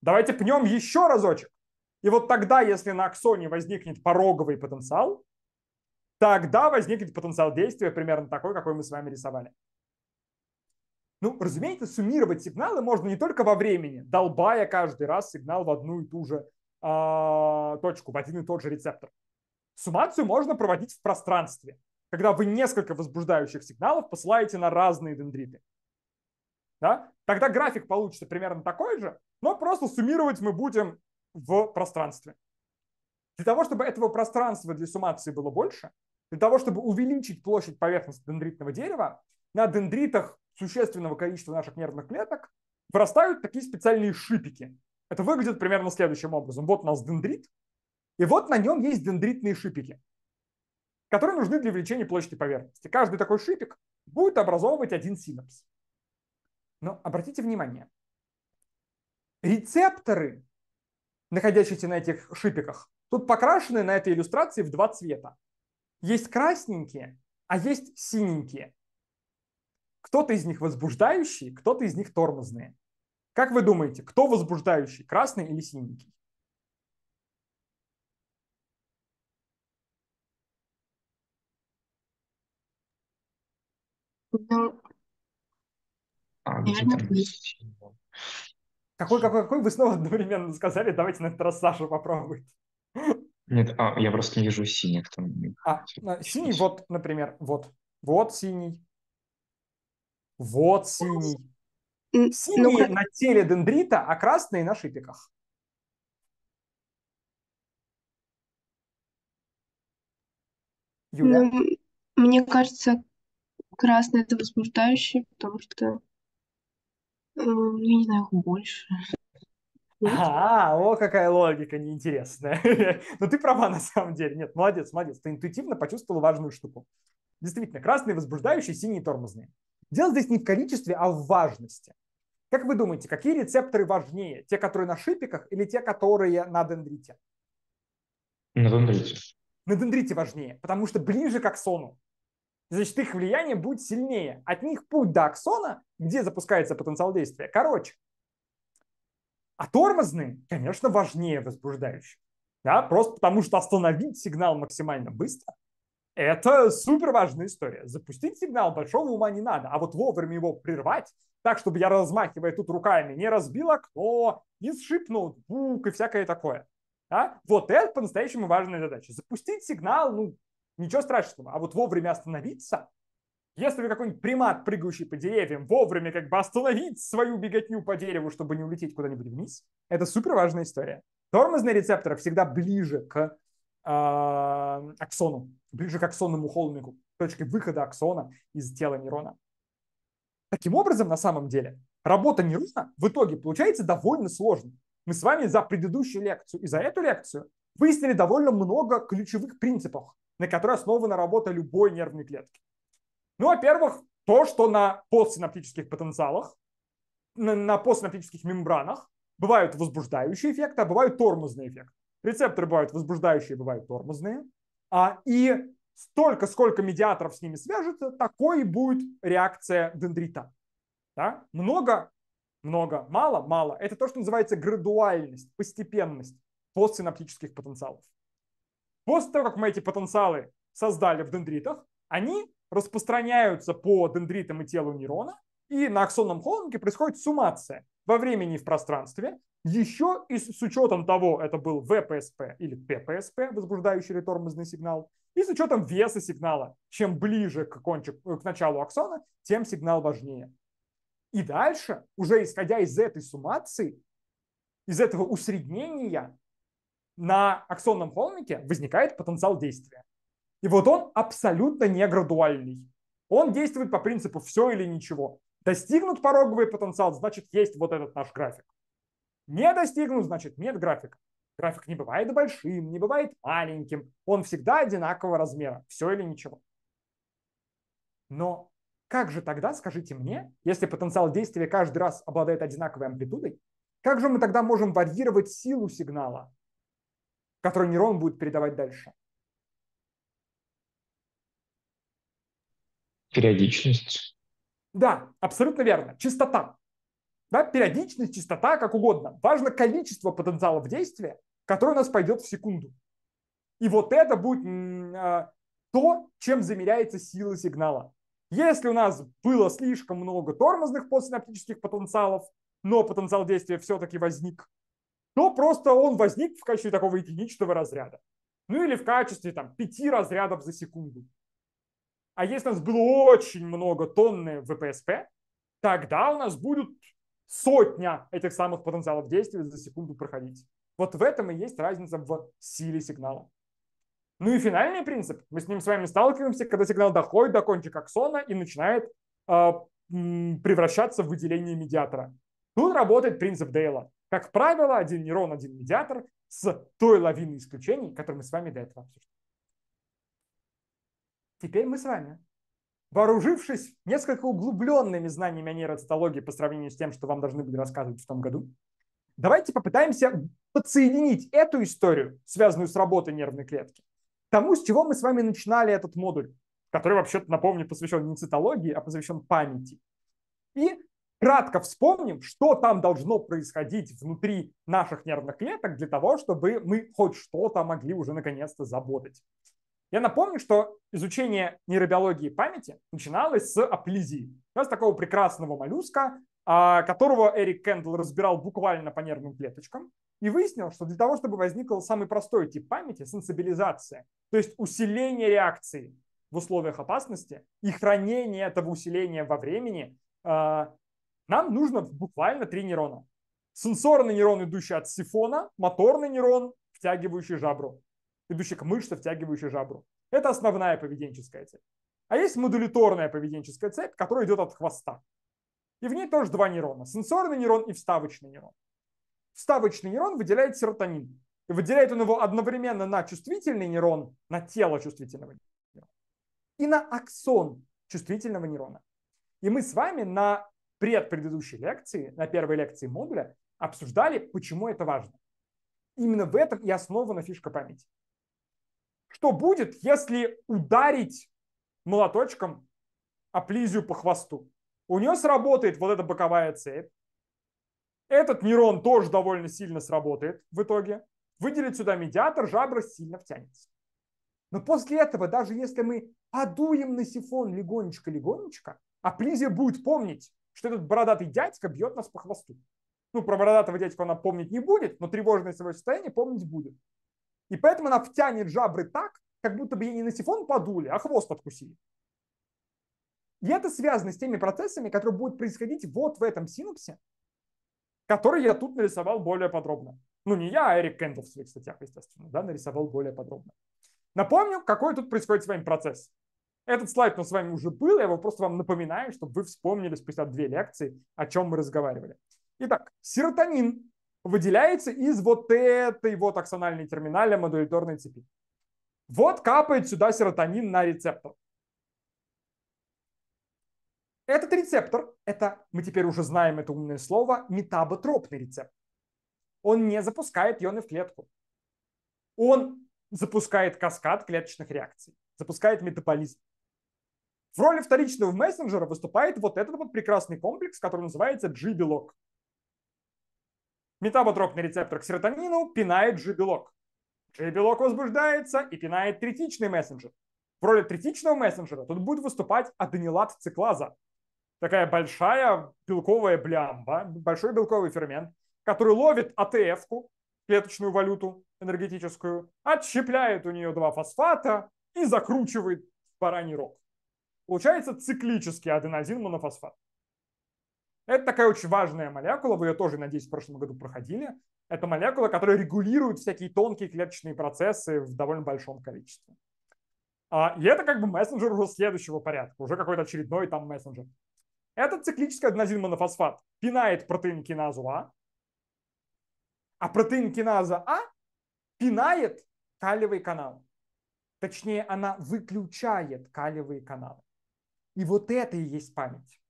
Давайте пнем еще разочек. И вот тогда, если на аксоне возникнет пороговый потенциал, тогда возникнет потенциал действия примерно такой, какой мы с вами рисовали. Ну, разумеется, суммировать сигналы можно не только во времени, долбая каждый раз сигнал в одну и ту же э, точку, в один и тот же рецептор. Суммацию можно проводить в пространстве, когда вы несколько возбуждающих сигналов посылаете на разные дендриты. Да? Тогда график получится примерно такой же, но просто суммировать мы будем в пространстве. Для того, чтобы этого пространства для суммации было больше, для того, чтобы увеличить площадь поверхности дендритного дерева, на дендритах существенного количества наших нервных клеток вырастают такие специальные шипики. Это выглядит примерно следующим образом. Вот у нас дендрит, и вот на нем есть дендритные шипики, которые нужны для увеличения площади поверхности. Каждый такой шипик будет образовывать один синапс. Но обратите внимание, рецепторы, находящиеся на этих шипиках, тут покрашены на этой иллюстрации в два цвета. Есть красненькие, а есть синенькие. Кто-то из них возбуждающий, кто-то из них тормозные. Как вы думаете, кто возбуждающий, красный или синенький? А, ну, типа, Какой, какой, какой вы снова одновременно сказали? Давайте на этот раз Саша попробует. Нет, а, я просто не вижу синих там. А, синий вот, например, вот. Вот синий. Вот синий. Синий ну, на теле дендрита, а красный на шипиках. Юля? Ну, мне кажется, красный это возбуждающий, потому что, э, ну, я не знаю, их больше. А, о, какая логика неинтересная. Но ну, ты права на самом деле. Нет, молодец, молодец. Ты интуитивно почувствовала важную штуку. Действительно, красные возбуждающие, синие тормозные. Дело здесь не в количестве, а в важности. Как вы думаете, какие рецепторы важнее? Те, которые на шипиках или те, которые на дендрите? На дендрите. На дендрите важнее, потому что ближе к аксону значит, их влияние будет сильнее. От них путь до аксона, где запускается потенциал действия, короче. А тормозные, конечно, важнее возбуждающие, Да, просто потому что остановить сигнал максимально быстро – это супер важная история. Запустить сигнал большого ума не надо, а вот вовремя его прервать, так, чтобы я, размахивая тут руками, не разбил окно, не сшиб ноутбук и всякое такое. Да? Вот это по-настоящему важная задача. Запустить сигнал, ну, Ничего страшного. А вот вовремя остановиться, если вы какой-нибудь примат, прыгающий по деревьям, вовремя как бы остановить свою беготню по дереву, чтобы не улететь куда-нибудь вниз, это супер важная история. Тормозные рецепторы всегда ближе к э, аксону, ближе к аксонному холмику, точке выхода аксона из тела нейрона. Таким образом, на самом деле, работа нейрона в итоге получается довольно сложной. Мы с вами за предыдущую лекцию и за эту лекцию выяснили довольно много ключевых принципов на которой основана работа любой нервной клетки. Ну, во-первых, то, что на постсинаптических потенциалах, на постсинаптических мембранах бывают возбуждающие эффекты, а бывают тормозные эффекты. Рецепторы бывают возбуждающие, бывают тормозные. А, и столько, сколько медиаторов с ними свяжется, такой будет реакция дендрита. Да? Много, много, мало, мало. Это то, что называется градуальность, постепенность постсинаптических потенциалов. После того, как мы эти потенциалы создали в дендритах, они распространяются по дендритам и телу нейрона, и на аксонном холмике происходит суммация во времени и в пространстве, еще и с учетом того, это был ВПСП или ППСП, возбуждающий ретормозный сигнал, и с учетом веса сигнала. Чем ближе к, кончику, к началу аксона, тем сигнал важнее. И дальше, уже исходя из этой суммации, из этого усреднения, на аксонном холмике возникает потенциал действия. И вот он абсолютно не градуальный. Он действует по принципу все или ничего. Достигнут пороговый потенциал, значит, есть вот этот наш график. Не достигнут, значит, нет графика. График не бывает большим, не бывает маленьким. Он всегда одинакового размера. Все или ничего. Но как же тогда, скажите мне, если потенциал действия каждый раз обладает одинаковой амплитудой, как же мы тогда можем варьировать силу сигнала, который нейрон будет передавать дальше. Периодичность. Да, абсолютно верно. Частота. Да, периодичность, частота, как угодно. Важно количество потенциалов действия, которое у нас пойдет в секунду. И вот это будет а, то, чем замеряется сила сигнала. Если у нас было слишком много тормозных постсинаптических потенциалов, но потенциал действия все-таки возник, то просто он возник в качестве такого единичного разряда. Ну или в качестве там, пяти разрядов за секунду. А если у нас было очень много тонны ВПСП, тогда у нас будет сотня этих самых потенциалов действия за секунду проходить. Вот в этом и есть разница в силе сигнала. Ну и финальный принцип. Мы с ним с вами сталкиваемся, когда сигнал доходит до кончика аксона и начинает э, превращаться в выделение медиатора. Тут работает принцип Дейла. Как правило, один нейрон, один медиатор с той лавиной исключений, которые мы с вами до этого обсуждали. Теперь мы с вами, вооружившись несколько углубленными знаниями о нейроцитологии по сравнению с тем, что вам должны были рассказывать в том году, давайте попытаемся подсоединить эту историю, связанную с работой нервной клетки, тому, с чего мы с вами начинали этот модуль, который вообще-то, напомню, посвящен не цитологии, а посвящен памяти. И кратко вспомним, что там должно происходить внутри наших нервных клеток для того, чтобы мы хоть что-то могли уже наконец-то заботать. Я напомню, что изучение нейробиологии памяти начиналось с аплизии. С такого прекрасного моллюска, а, которого Эрик Кендл разбирал буквально по нервным клеточкам и выяснил, что для того, чтобы возникл самый простой тип памяти – сенсибилизация, то есть усиление реакции в условиях опасности и хранение этого усиления во времени а, нам нужно буквально три нейрона. Сенсорный нейрон, идущий от сифона, моторный нейрон, втягивающий жабру, идущий к мышце, втягивающий жабру. Это основная поведенческая цепь. А есть модуляторная поведенческая цепь, которая идет от хвоста. И в ней тоже два нейрона. Сенсорный нейрон и вставочный нейрон. Вставочный нейрон выделяет серотонин. И выделяет он его одновременно на чувствительный нейрон, на тело чувствительного нейрона и на аксон чувствительного нейрона. И мы с вами на предпредыдущей лекции, на первой лекции модуля, обсуждали, почему это важно. Именно в этом и основана фишка памяти. Что будет, если ударить молоточком аплизию по хвосту? У нее сработает вот эта боковая цепь. Этот нейрон тоже довольно сильно сработает в итоге. Выделить сюда медиатор, жабра сильно втянется. Но после этого, даже если мы подуем на сифон легонечко-легонечко, аплизия будет помнить, что этот бородатый дядька бьет нас по хвосту. Ну, про бородатого дядьку она помнить не будет, но тревожное свое состояние помнить будет. И поэтому она втянет жабры так, как будто бы ей не на сифон подули, а хвост откусили. И это связано с теми процессами, которые будут происходить вот в этом синапсе, который я тут нарисовал более подробно. Ну, не я, а Эрик Кендл в своих статьях, естественно, да, нарисовал более подробно. Напомню, какой тут происходит с вами процесс. Этот слайд у нас с вами уже был, я его просто вам напоминаю, чтобы вы вспомнили спустя две лекции, о чем мы разговаривали. Итак, серотонин выделяется из вот этой вот аксональной терминали модуляторной цепи. Вот капает сюда серотонин на рецептор. Этот рецептор, это, мы теперь уже знаем это умное слово, метаботропный рецептор. Он не запускает ионы в клетку. Он запускает каскад клеточных реакций, запускает метаболизм. В роли вторичного мессенджера выступает вот этот вот прекрасный комплекс, который называется G-белок. Метаботропный рецептор к серотонину пинает G-белок. G-белок возбуждается и пинает третичный мессенджер. В роли третичного мессенджера тут будет выступать аденилат циклаза. Такая большая белковая блямба, большой белковый фермент, который ловит АТФ-ку, клеточную валюту энергетическую, отщепляет у нее два фосфата и закручивает бараний рог. Получается циклический аденозин монофосфат. Это такая очень важная молекула, вы ее тоже, надеюсь, в прошлом году проходили. Это молекула, которая регулирует всякие тонкие клеточные процессы в довольно большом количестве. А, и это как бы мессенджер уже следующего порядка, уже какой-то очередной там мессенджер. Этот циклический аденозин монофосфат пинает протеин киназу А, а протеин киназа А пинает калиевый канал. Точнее, она выключает калиевые каналы. И вот это и есть память.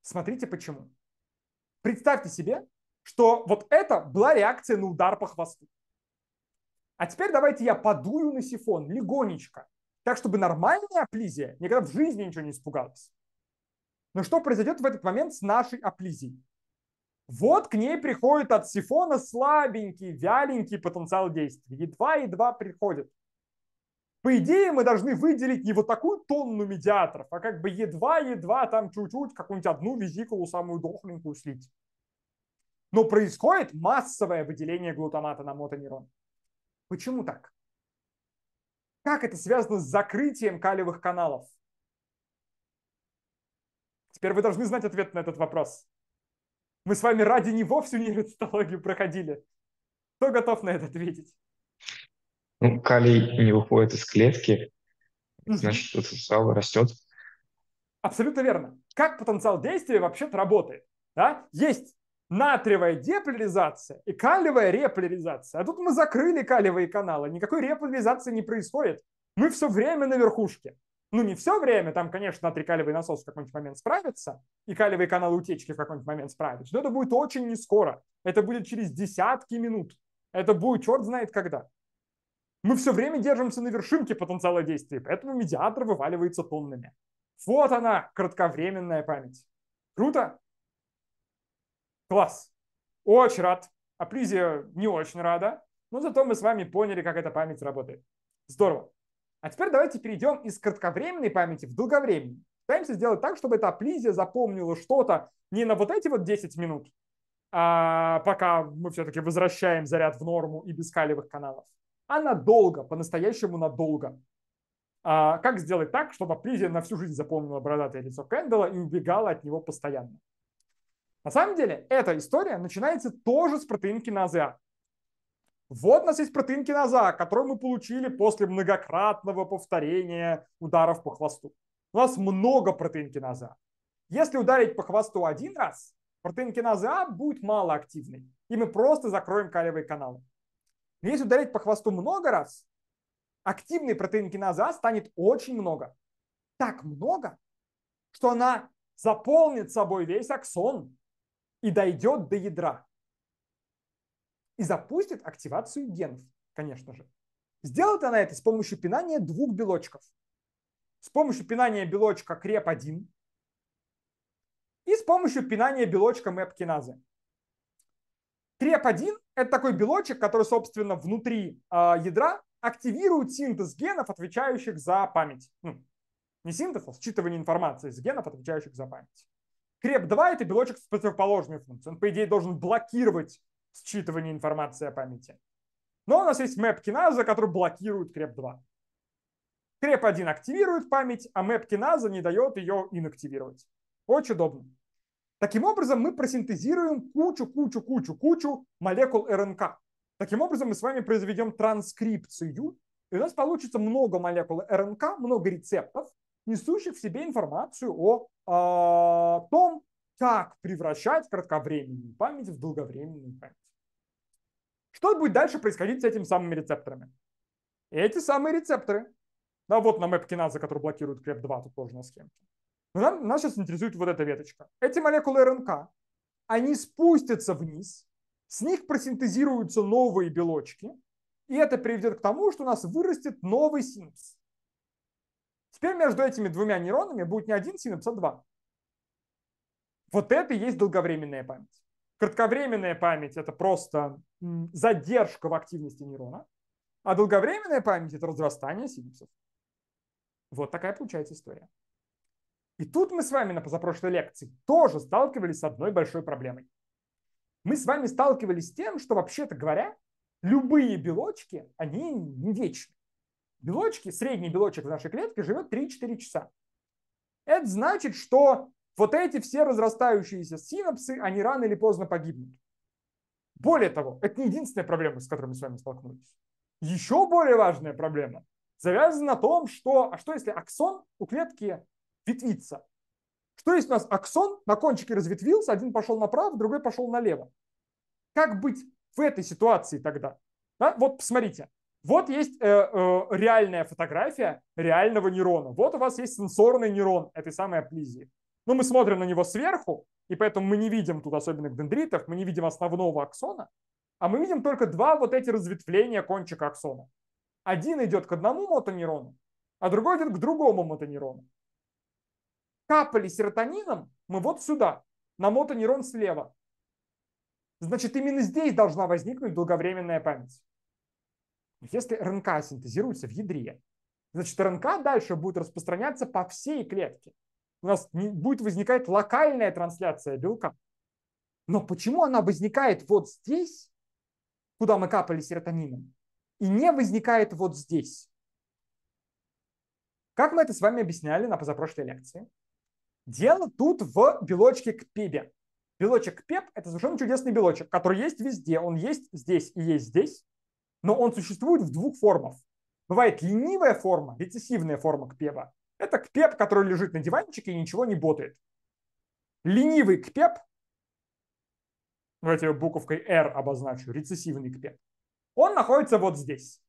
Смотрите почему. Представьте себе, что вот это была реакция на удар по хвосту. А теперь давайте я подую на сифон легонечко, так чтобы нормальная аплизия никогда в жизни ничего не испугалась. Но что произойдет в этот момент с нашей аплизией? Вот к ней приходит от сифона слабенький, вяленький потенциал действия. Едва-едва приходит. По идее, мы должны выделить не вот такую тонну медиаторов, а как бы едва-едва там чуть-чуть какую-нибудь одну визикулу самую дохленькую слить. Но происходит массовое выделение глутамата на мотонейрон. Почему так? Как это связано с закрытием калиевых каналов? Теперь вы должны знать ответ на этот вопрос. Мы с вами ради него всю нейроцитологию проходили. Кто готов на это ответить? Ну, калий не выходит из клетки, угу. значит, потенциал растет. Абсолютно верно. Как потенциал действия вообще-то работает? Да? Есть натриевая деполяризация и калиевая реполяризация. А тут мы закрыли калиевые каналы, никакой реполяризации не происходит. Мы все время на верхушке. Ну, не все время, там, конечно, натрий-калиевый насос в какой-нибудь момент справится, и калиевые каналы утечки в какой-нибудь момент справятся, но это будет очень не скоро. Это будет через десятки минут. Это будет черт знает когда. Мы все время держимся на вершинке потенциала действия, поэтому медиатор вываливается тоннами. Вот она, кратковременная память. Круто? Класс. Очень рад. А не очень рада. Но зато мы с вами поняли, как эта память работает. Здорово. А теперь давайте перейдем из кратковременной памяти в долговременную. Пытаемся сделать так, чтобы эта аплизия запомнила что-то не на вот эти вот 10 минут, а пока мы все-таки возвращаем заряд в норму и без калевых каналов, а надолго, по-настоящему надолго. А как сделать так, чтобы Призия на всю жизнь запомнила бородатое лицо Кэндала и убегала от него постоянно? На самом деле, эта история начинается тоже с протеинкиназы А. Вот у нас есть протеинкиназа А, которые мы получили после многократного повторения ударов по хвосту. У нас много протеинкиназа А. Если ударить по хвосту один раз, протеинкиназа А будет малоактивной, и мы просто закроем калиевые каналы. Но если ударить по хвосту много раз, активной протеинкиназы А станет очень много. Так много, что она заполнит собой весь аксон и дойдет до ядра. И запустит активацию генов, конечно же. Сделает она это с помощью пинания двух белочков. С помощью пинания белочка креп-1 и с помощью пинания белочка мэпкиназы. Креп-1 это такой белочек, который, собственно, внутри э, ядра активирует синтез генов, отвечающих за память. Ну, не синтез, а считывание информации из генов, отвечающих за память. Креп-2 – это белочек с противоположной функцией. Он, по идее, должен блокировать считывание информации о памяти. Но у нас есть мэп-киназа, который блокирует креп-2. Креп-1 активирует память, а мэп-киназа не дает ее инактивировать. Очень удобно. Таким образом, мы просинтезируем кучу, кучу, кучу, кучу молекул РНК. Таким образом, мы с вами произведем транскрипцию, и у нас получится много молекул РНК, много рецептов, несущих в себе информацию о, о а, том, как превращать кратковременную память в долговременную память. Что будет дальше происходить с этими самыми рецепторами? Эти самые рецепторы. Да, вот на мэп киназа, который блокирует креп 2 тут тоже на схемке. Но нам, нас сейчас интересует вот эта веточка. Эти молекулы РНК, они спустятся вниз, с них просинтезируются новые белочки, и это приведет к тому, что у нас вырастет новый синапс. Теперь между этими двумя нейронами будет не один синапс, а два. Вот это и есть долговременная память. Кратковременная память – это просто задержка в активности нейрона, а долговременная память – это разрастание синапсов. Вот такая получается история. И тут мы с вами на позапрошлой лекции тоже сталкивались с одной большой проблемой. Мы с вами сталкивались с тем, что, вообще-то говоря, любые белочки, они не вечны. Белочки, средний белочек в нашей клетке живет 3-4 часа. Это значит, что вот эти все разрастающиеся синапсы, они рано или поздно погибнут. Более того, это не единственная проблема, с которой мы с вами столкнулись. Еще более важная проблема завязана на том, что, а что если аксон у клетки ветвиться. Что есть у нас аксон, на кончике разветвился, один пошел направо, другой пошел налево. Как быть в этой ситуации тогда? Да? Вот посмотрите, вот есть э, э, реальная фотография реального нейрона. Вот у вас есть сенсорный нейрон этой самой аплизии. Но ну, мы смотрим на него сверху, и поэтому мы не видим тут особенных дендритов, мы не видим основного аксона, а мы видим только два вот эти разветвления кончика аксона. Один идет к одному мотонейрону, а другой идет к другому мотонейрону капали серотонином мы вот сюда, на мотонейрон слева. Значит, именно здесь должна возникнуть долговременная память. Если РНК синтезируется в ядре, значит, РНК дальше будет распространяться по всей клетке. У нас не будет возникать локальная трансляция белка. Но почему она возникает вот здесь, куда мы капали серотонином, и не возникает вот здесь? Как мы это с вами объясняли на позапрошлой лекции? Дело тут в белочке к пебе. Белочек пеп – это совершенно чудесный белочек, который есть везде. Он есть здесь и есть здесь, но он существует в двух формах. Бывает ленивая форма, рецессивная форма кпепа. Это кпеп, который лежит на диванчике и ничего не ботает. Ленивый кпеп, давайте я буковкой R обозначу, рецессивный кпеп. он находится вот здесь.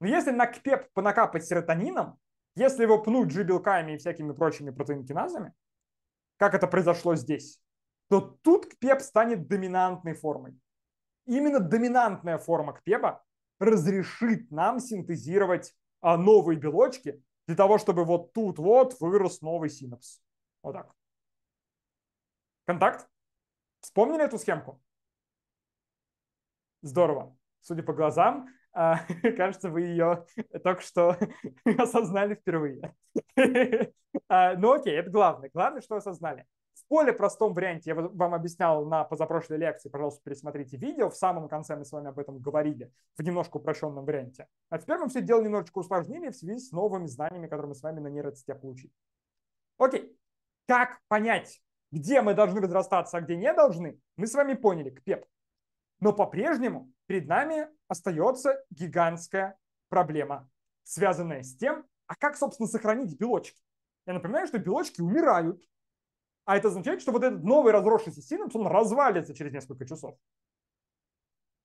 Но если на кпеп понакапать серотонином, если его пнуть G-белками и всякими прочими протеинкиназами, как это произошло здесь, то тут КПЕП станет доминантной формой. Именно доминантная форма КПЕБа разрешит нам синтезировать а, новые белочки для того, чтобы вот тут вот вырос новый синапс. Вот так. Контакт? Вспомнили эту схемку? Здорово. Судя по глазам, а, кажется, вы ее только что осознали впервые. А, Но ну окей, это главное. Главное, что осознали. В более простом варианте я вам объяснял на позапрошлой лекции, пожалуйста, пересмотрите видео, в самом конце мы с вами об этом говорили, в немножко упрощенном варианте. А теперь мы все дело немножечко усложнили в связи с новыми знаниями, которые мы с вами на нейроците получили. Окей, как понять, где мы должны разрастаться, а где не должны, мы с вами поняли, к пеп. Но по-прежнему перед нами остается гигантская проблема, связанная с тем, а как, собственно, сохранить белочки? Я напоминаю, что белочки умирают, а это означает, что вот этот новый разросшийся синапс, он развалится через несколько часов.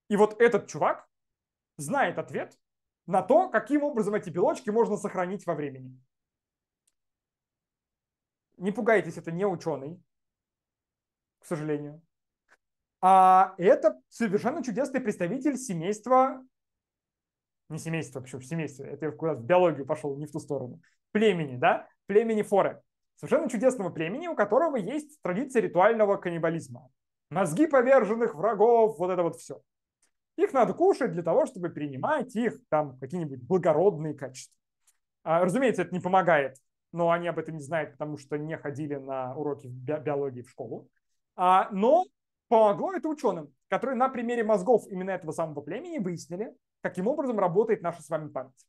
И вот этот чувак знает ответ на то, каким образом эти белочки можно сохранить во времени. Не пугайтесь, это не ученый, к сожалению. А это совершенно чудесный представитель семейства, не семейства, вообще в семействе это я куда-то в биологию пошел, не в ту сторону, племени, да, племени Форы. Совершенно чудесного племени, у которого есть традиция ритуального каннибализма. Мозги поверженных врагов, вот это вот все. Их надо кушать для того, чтобы принимать их там какие-нибудь благородные качества. А, разумеется, это не помогает, но они об этом не знают, потому что не ходили на уроки биологии в школу. а Но Помогло это ученым, которые на примере мозгов именно этого самого племени выяснили, каким образом работает наша с вами память.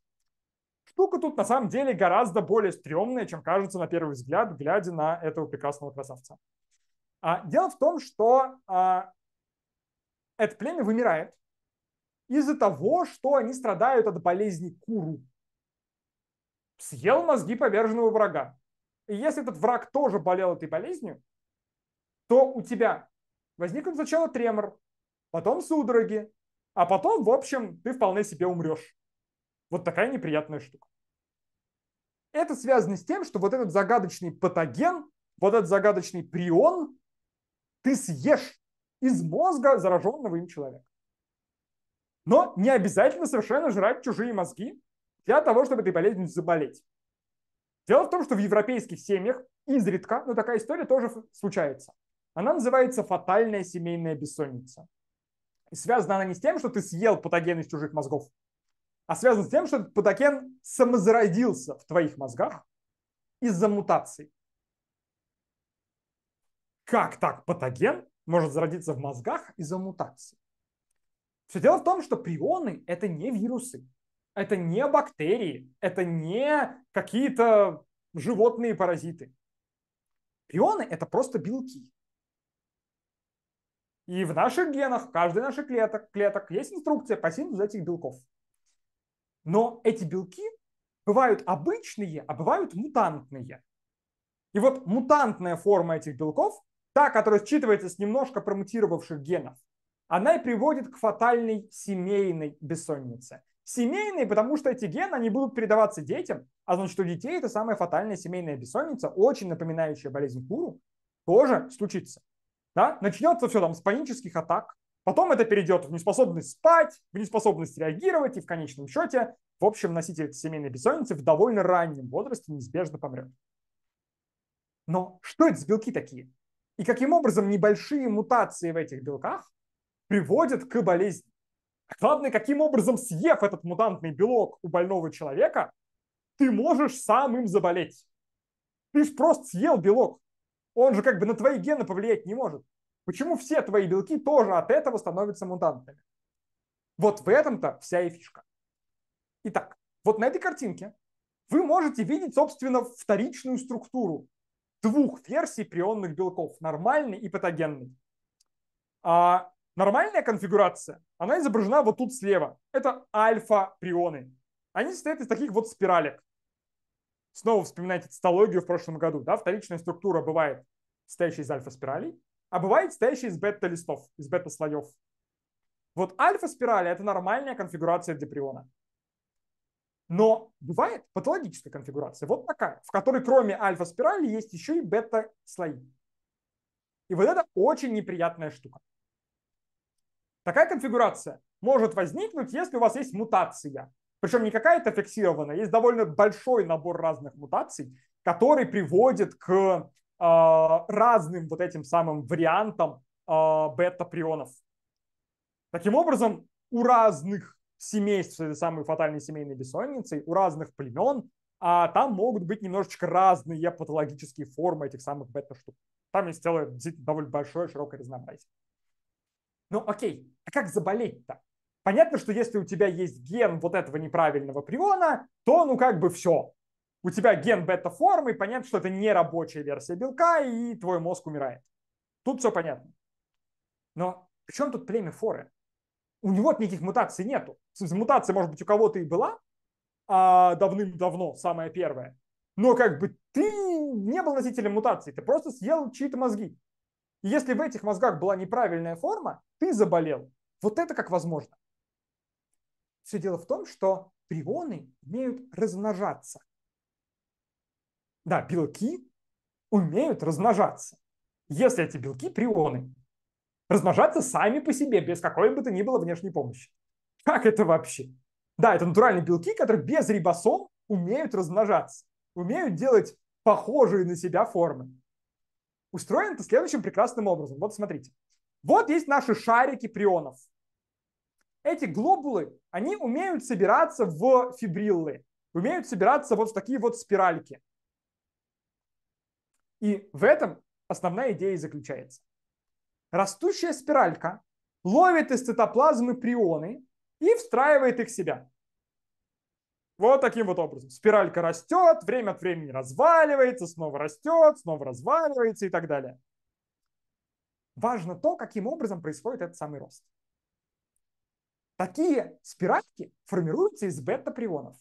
Штука тут на самом деле гораздо более стрёмная, чем кажется на первый взгляд, глядя на этого прекрасного красавца. А, дело в том, что а, это племя вымирает из-за того, что они страдают от болезни куру. Съел мозги поверженного врага. И если этот враг тоже болел этой болезнью, то у тебя Возникнет сначала тремор, потом судороги, а потом, в общем, ты вполне себе умрешь. Вот такая неприятная штука. Это связано с тем, что вот этот загадочный патоген, вот этот загадочный прион ты съешь из мозга зараженного им человека. Но не обязательно совершенно жрать чужие мозги для того, чтобы этой болезнью заболеть. Дело в том, что в европейских семьях изредка, но такая история тоже случается – она называется фатальная семейная бессонница. И связана она не с тем, что ты съел патоген из чужих мозгов, а связана с тем, что этот патоген самозародился в твоих мозгах из-за мутаций. Как так патоген может зародиться в мозгах из-за мутаций? Все дело в том, что прионы – это не вирусы, это не бактерии, это не какие-то животные паразиты. Прионы – это просто белки. И в наших генах, в каждой нашей клеток, клеток есть инструкция по синтезу этих белков. Но эти белки бывают обычные, а бывают мутантные. И вот мутантная форма этих белков, та, которая считывается с немножко промутировавших генов, она и приводит к фатальной семейной бессоннице. Семейной, потому что эти гены, они будут передаваться детям, а значит у детей это самая фатальная семейная бессонница, очень напоминающая болезнь Куру, тоже случится. Да? Начнется все там с панических атак, потом это перейдет в неспособность спать, в неспособность реагировать и в конечном счете, в общем, носитель семейной бессонницы в довольно раннем возрасте неизбежно помрет. Но что это за белки такие? И каким образом небольшие мутации в этих белках приводят к болезни? А главное, каким образом, съев этот мутантный белок у больного человека, ты можешь сам им заболеть. Ты же просто съел белок. Он же как бы на твои гены повлиять не может. Почему все твои белки тоже от этого становятся мутантами? Вот в этом-то вся и фишка. Итак, вот на этой картинке вы можете видеть, собственно, вторичную структуру двух версий прионных белков, нормальный и патогенный. А нормальная конфигурация, она изображена вот тут слева. Это альфа-прионы. Они состоят из таких вот спиралек. Снова вспоминайте цитологию в прошлом году. Да? Вторичная структура бывает состоящая из альфа-спиралей, а бывает состоящая из бета-листов, из бета-слоев. Вот альфа-спирали – это нормальная конфигурация деприона. Но бывает патологическая конфигурация, вот такая, в которой кроме альфа-спирали есть еще и бета-слои. И вот это очень неприятная штука. Такая конфигурация может возникнуть, если у вас есть мутация причем не какая-то фиксированная, есть довольно большой набор разных мутаций, который приводит к а, разным вот этим самым вариантам а, бета-прионов. Таким образом, у разных семейств с этой самой фатальной семейной бессонницей, у разных племен, а там могут быть немножечко разные патологические формы этих самых бета-штук. Там есть целое довольно большое широкое разнообразие. Ну окей, а как заболеть-то? Понятно, что если у тебя есть ген вот этого неправильного приона, то ну как бы все. У тебя ген бета-формы, понятно, что это не рабочая версия белка, и твой мозг умирает. Тут все понятно. Но в чем тут племя форы? У него никаких мутаций нету. Мутация, может быть, у кого-то и была а, давным-давно, самая первая. Но как бы ты не был носителем мутации, ты просто съел чьи-то мозги. И если в этих мозгах была неправильная форма, ты заболел. Вот это как возможно. Все дело в том, что прионы умеют размножаться. Да, белки умеют размножаться, если эти белки прионы. Размножаться сами по себе, без какой бы то ни было внешней помощи. Как это вообще? Да, это натуральные белки, которые без рибосом умеют размножаться, умеют делать похожие на себя формы. Устроено это следующим прекрасным образом. Вот смотрите. Вот есть наши шарики прионов – эти глобулы, они умеют собираться в фибриллы, умеют собираться вот в такие вот спиральки. И в этом основная идея и заключается. Растущая спиралька ловит из цитоплазмы прионы и встраивает их в себя. Вот таким вот образом. Спиралька растет, время от времени разваливается, снова растет, снова разваливается и так далее. Важно то, каким образом происходит этот самый рост. Такие спиральки формируются из бета-прионов.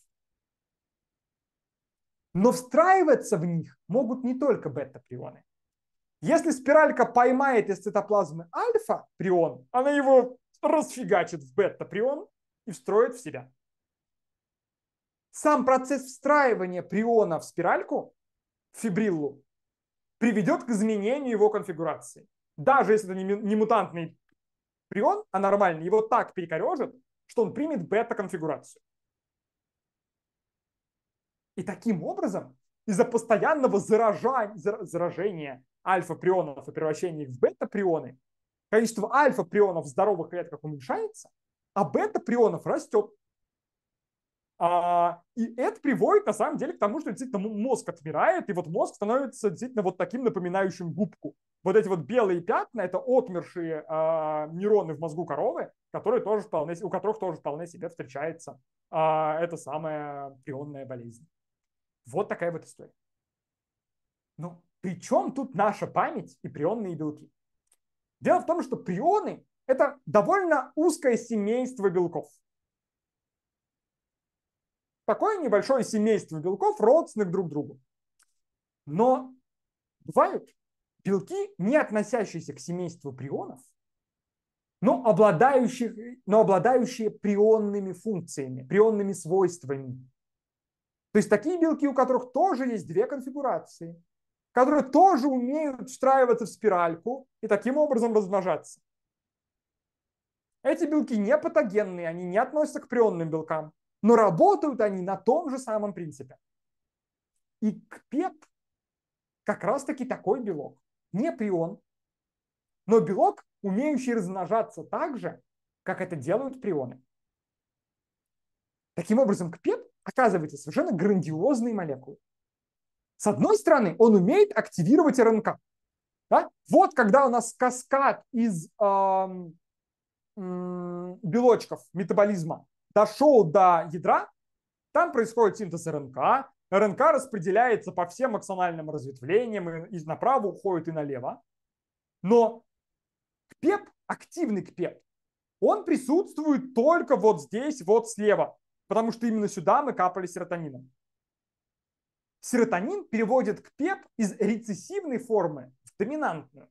Но встраиваться в них могут не только бета-прионы. Если спиралька поймает из цитоплазмы альфа-прион, она его расфигачит в бета-прион и встроит в себя. Сам процесс встраивания приона в спиральку, в фибриллу, приведет к изменению его конфигурации. Даже если это не мутантный прион, а нормальный, его так перекорежит, что он примет бета-конфигурацию. И таким образом, из-за постоянного заражания, заражения альфа-прионов и превращения их в бета-прионы, количество альфа-прионов в здоровых клетках уменьшается, а бета-прионов растет. А, и это приводит, на самом деле, к тому, что действительно мозг отмирает, и вот мозг становится действительно вот таким напоминающим губку. Вот эти вот белые пятна – это отмершие э, нейроны в мозгу коровы, которые тоже вполне, у которых тоже вполне себе встречается э, эта самая прионная болезнь. Вот такая вот история. Ну, при чем тут наша память и прионные белки? Дело в том, что прионы – это довольно узкое семейство белков. Такое небольшое семейство белков, родственных друг другу. Но бывают белки, не относящиеся к семейству прионов, но обладающие, но обладающие прионными функциями, прионными свойствами. То есть такие белки, у которых тоже есть две конфигурации, которые тоже умеют встраиваться в спиральку и таким образом размножаться. Эти белки не патогенные, они не относятся к прионным белкам, но работают они на том же самом принципе. И КПЕП как раз-таки такой белок не прион, но белок, умеющий размножаться так же, как это делают прионы. Таким образом, КПЕП оказывается совершенно грандиозной молекулой. С одной стороны, он умеет активировать РНК. Да? Вот когда у нас каскад из эм, эм, белочков метаболизма дошел до ядра, там происходит синтез РНК, РНК распределяется по всем аксональным разветвлениям, и направо уходит, и налево. Но КПЕП, активный КПЕП, он присутствует только вот здесь, вот слева, потому что именно сюда мы капали серотонином. Серотонин переводит КПЕП из рецессивной формы в доминантную.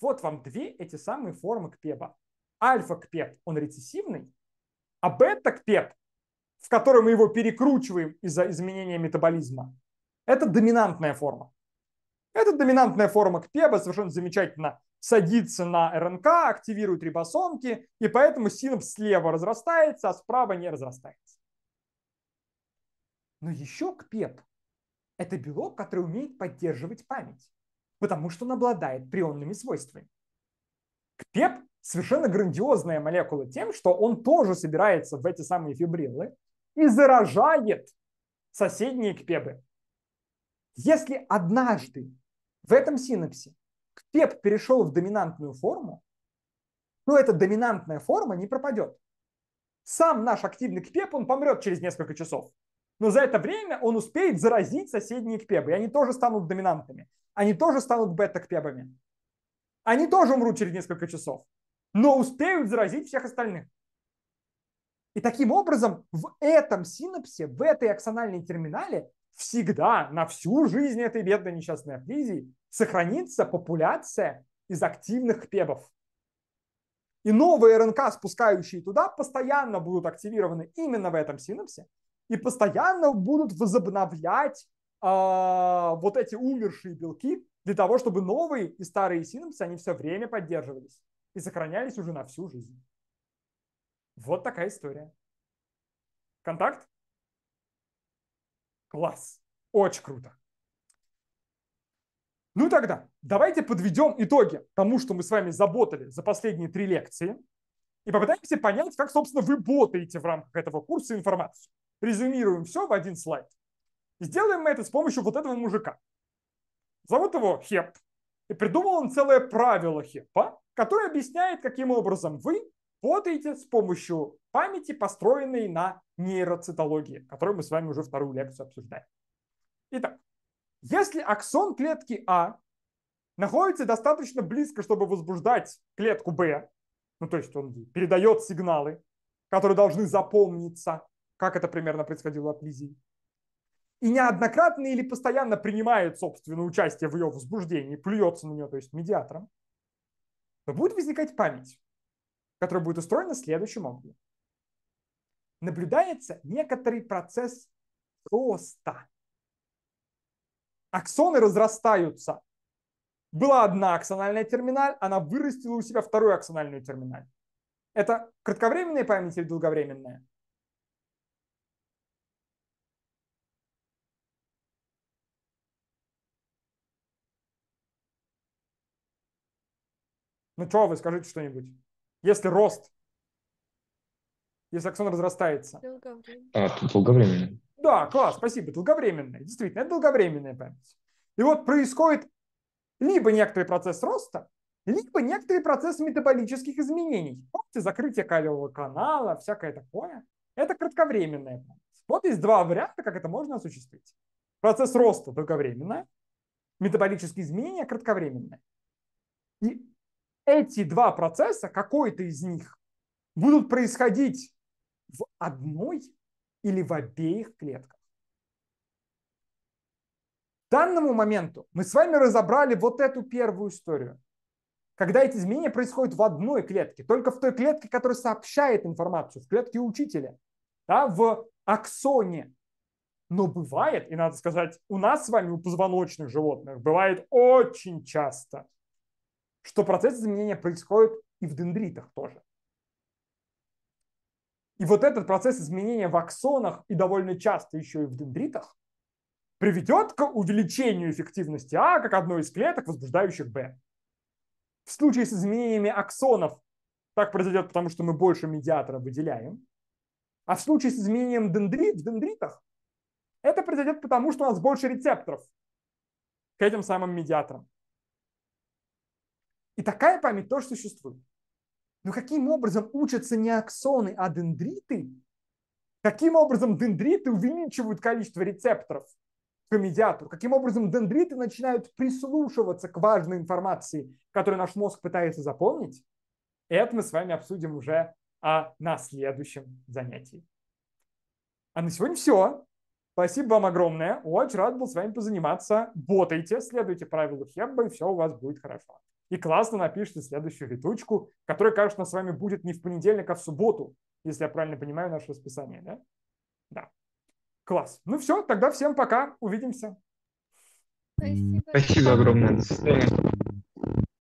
Вот вам две эти самые формы КПЕПа. Альфа-КПЕП, он рецессивный, а бета-КПЕП в которой мы его перекручиваем из-за изменения метаболизма, это доминантная форма. Эта доминантная форма КПЕБа совершенно замечательно садится на РНК, активирует рибосомки, и поэтому синапс слева разрастается, а справа не разрастается. Но еще КПЕП – это белок, который умеет поддерживать память, потому что он обладает прионными свойствами. КПЕП – совершенно грандиозная молекула тем, что он тоже собирается в эти самые фибрилы, и заражает соседние кпебы. Если однажды в этом синапсе кпеп перешел в доминантную форму, но ну, эта доминантная форма не пропадет. Сам наш активный кпеп он помрет через несколько часов. Но за это время он успеет заразить соседние кпебы, и они тоже станут доминантами, Они тоже станут бета-кпебами. Они тоже умрут через несколько часов, но успеют заразить всех остальных. И таким образом в этом синапсе, в этой аксональной терминале всегда на всю жизнь этой бедной несчастной афлизии сохранится популяция из активных пебов. И новые РНК, спускающие туда, постоянно будут активированы именно в этом синапсе и постоянно будут возобновлять э, вот эти умершие белки для того, чтобы новые и старые синапсы, они все время поддерживались и сохранялись уже на всю жизнь. Вот такая история. Контакт? Класс. Очень круто. Ну тогда, давайте подведем итоги тому, что мы с вами заботали за последние три лекции. И попытаемся понять, как, собственно, вы ботаете в рамках этого курса информацию. Резюмируем все в один слайд. сделаем мы это с помощью вот этого мужика. Зовут его Хеп. И придумал он целое правило Хепа, которое объясняет, каким образом вы работаете с помощью памяти, построенной на нейроцитологии, которую мы с вами уже вторую лекцию обсуждаем. Итак, если аксон клетки А находится достаточно близко, чтобы возбуждать клетку Б, ну то есть он передает сигналы, которые должны запомниться, как это примерно происходило от Лизии, и неоднократно или постоянно принимает собственное участие в ее возбуждении, плюется на нее, то есть медиатором, то будет возникать память которое будет устроено следующим образом. Наблюдается некоторый процесс роста. Аксоны разрастаются. Была одна аксональная терминаль, она вырастила у себя вторую аксональную терминаль. Это кратковременная память или долговременная? Ну что, вы скажите что-нибудь. Если рост, если аксон разрастается. А, долговременный. Да, класс, спасибо, долговременная. Действительно, это долговременная память. И вот происходит либо некоторый процесс роста, либо некоторый процесс метаболических изменений. Помните, закрытие калиевого канала, всякое такое. Это кратковременная память. Вот есть два варианта, как это можно осуществить. Процесс роста долговременная, метаболические изменения кратковременные. И эти два процесса, какой-то из них, будут происходить в одной или в обеих клетках. К данному моменту мы с вами разобрали вот эту первую историю. Когда эти изменения происходят в одной клетке, только в той клетке, которая сообщает информацию, в клетке учителя, да, в аксоне. Но бывает, и надо сказать, у нас с вами, у позвоночных животных, бывает очень часто – что процесс изменения происходит и в дендритах тоже. И вот этот процесс изменения в аксонах и довольно часто еще и в дендритах приведет к увеличению эффективности А как одной из клеток, возбуждающих Б. В случае с изменениями аксонов так произойдет, потому что мы больше медиатора выделяем. А в случае с изменением дендрит в дендритах это произойдет потому, что у нас больше рецепторов к этим самым медиаторам. И такая память тоже существует. Но каким образом учатся не аксоны, а дендриты? Каким образом дендриты увеличивают количество рецепторов к медиатору? Каким образом дендриты начинают прислушиваться к важной информации, которую наш мозг пытается запомнить? Это мы с вами обсудим уже а, на следующем занятии. А на сегодня все. Спасибо вам огромное. Очень рад был с вами позаниматься. Ботайте, следуйте правилу Хебба, и все у вас будет хорошо и классно напишите следующую летучку, которая, кажется, у с вами будет не в понедельник, а в субботу, если я правильно понимаю наше расписание, да? Да. Класс. Ну все, тогда всем пока, увидимся. Спасибо. Спасибо огромное. До свидания.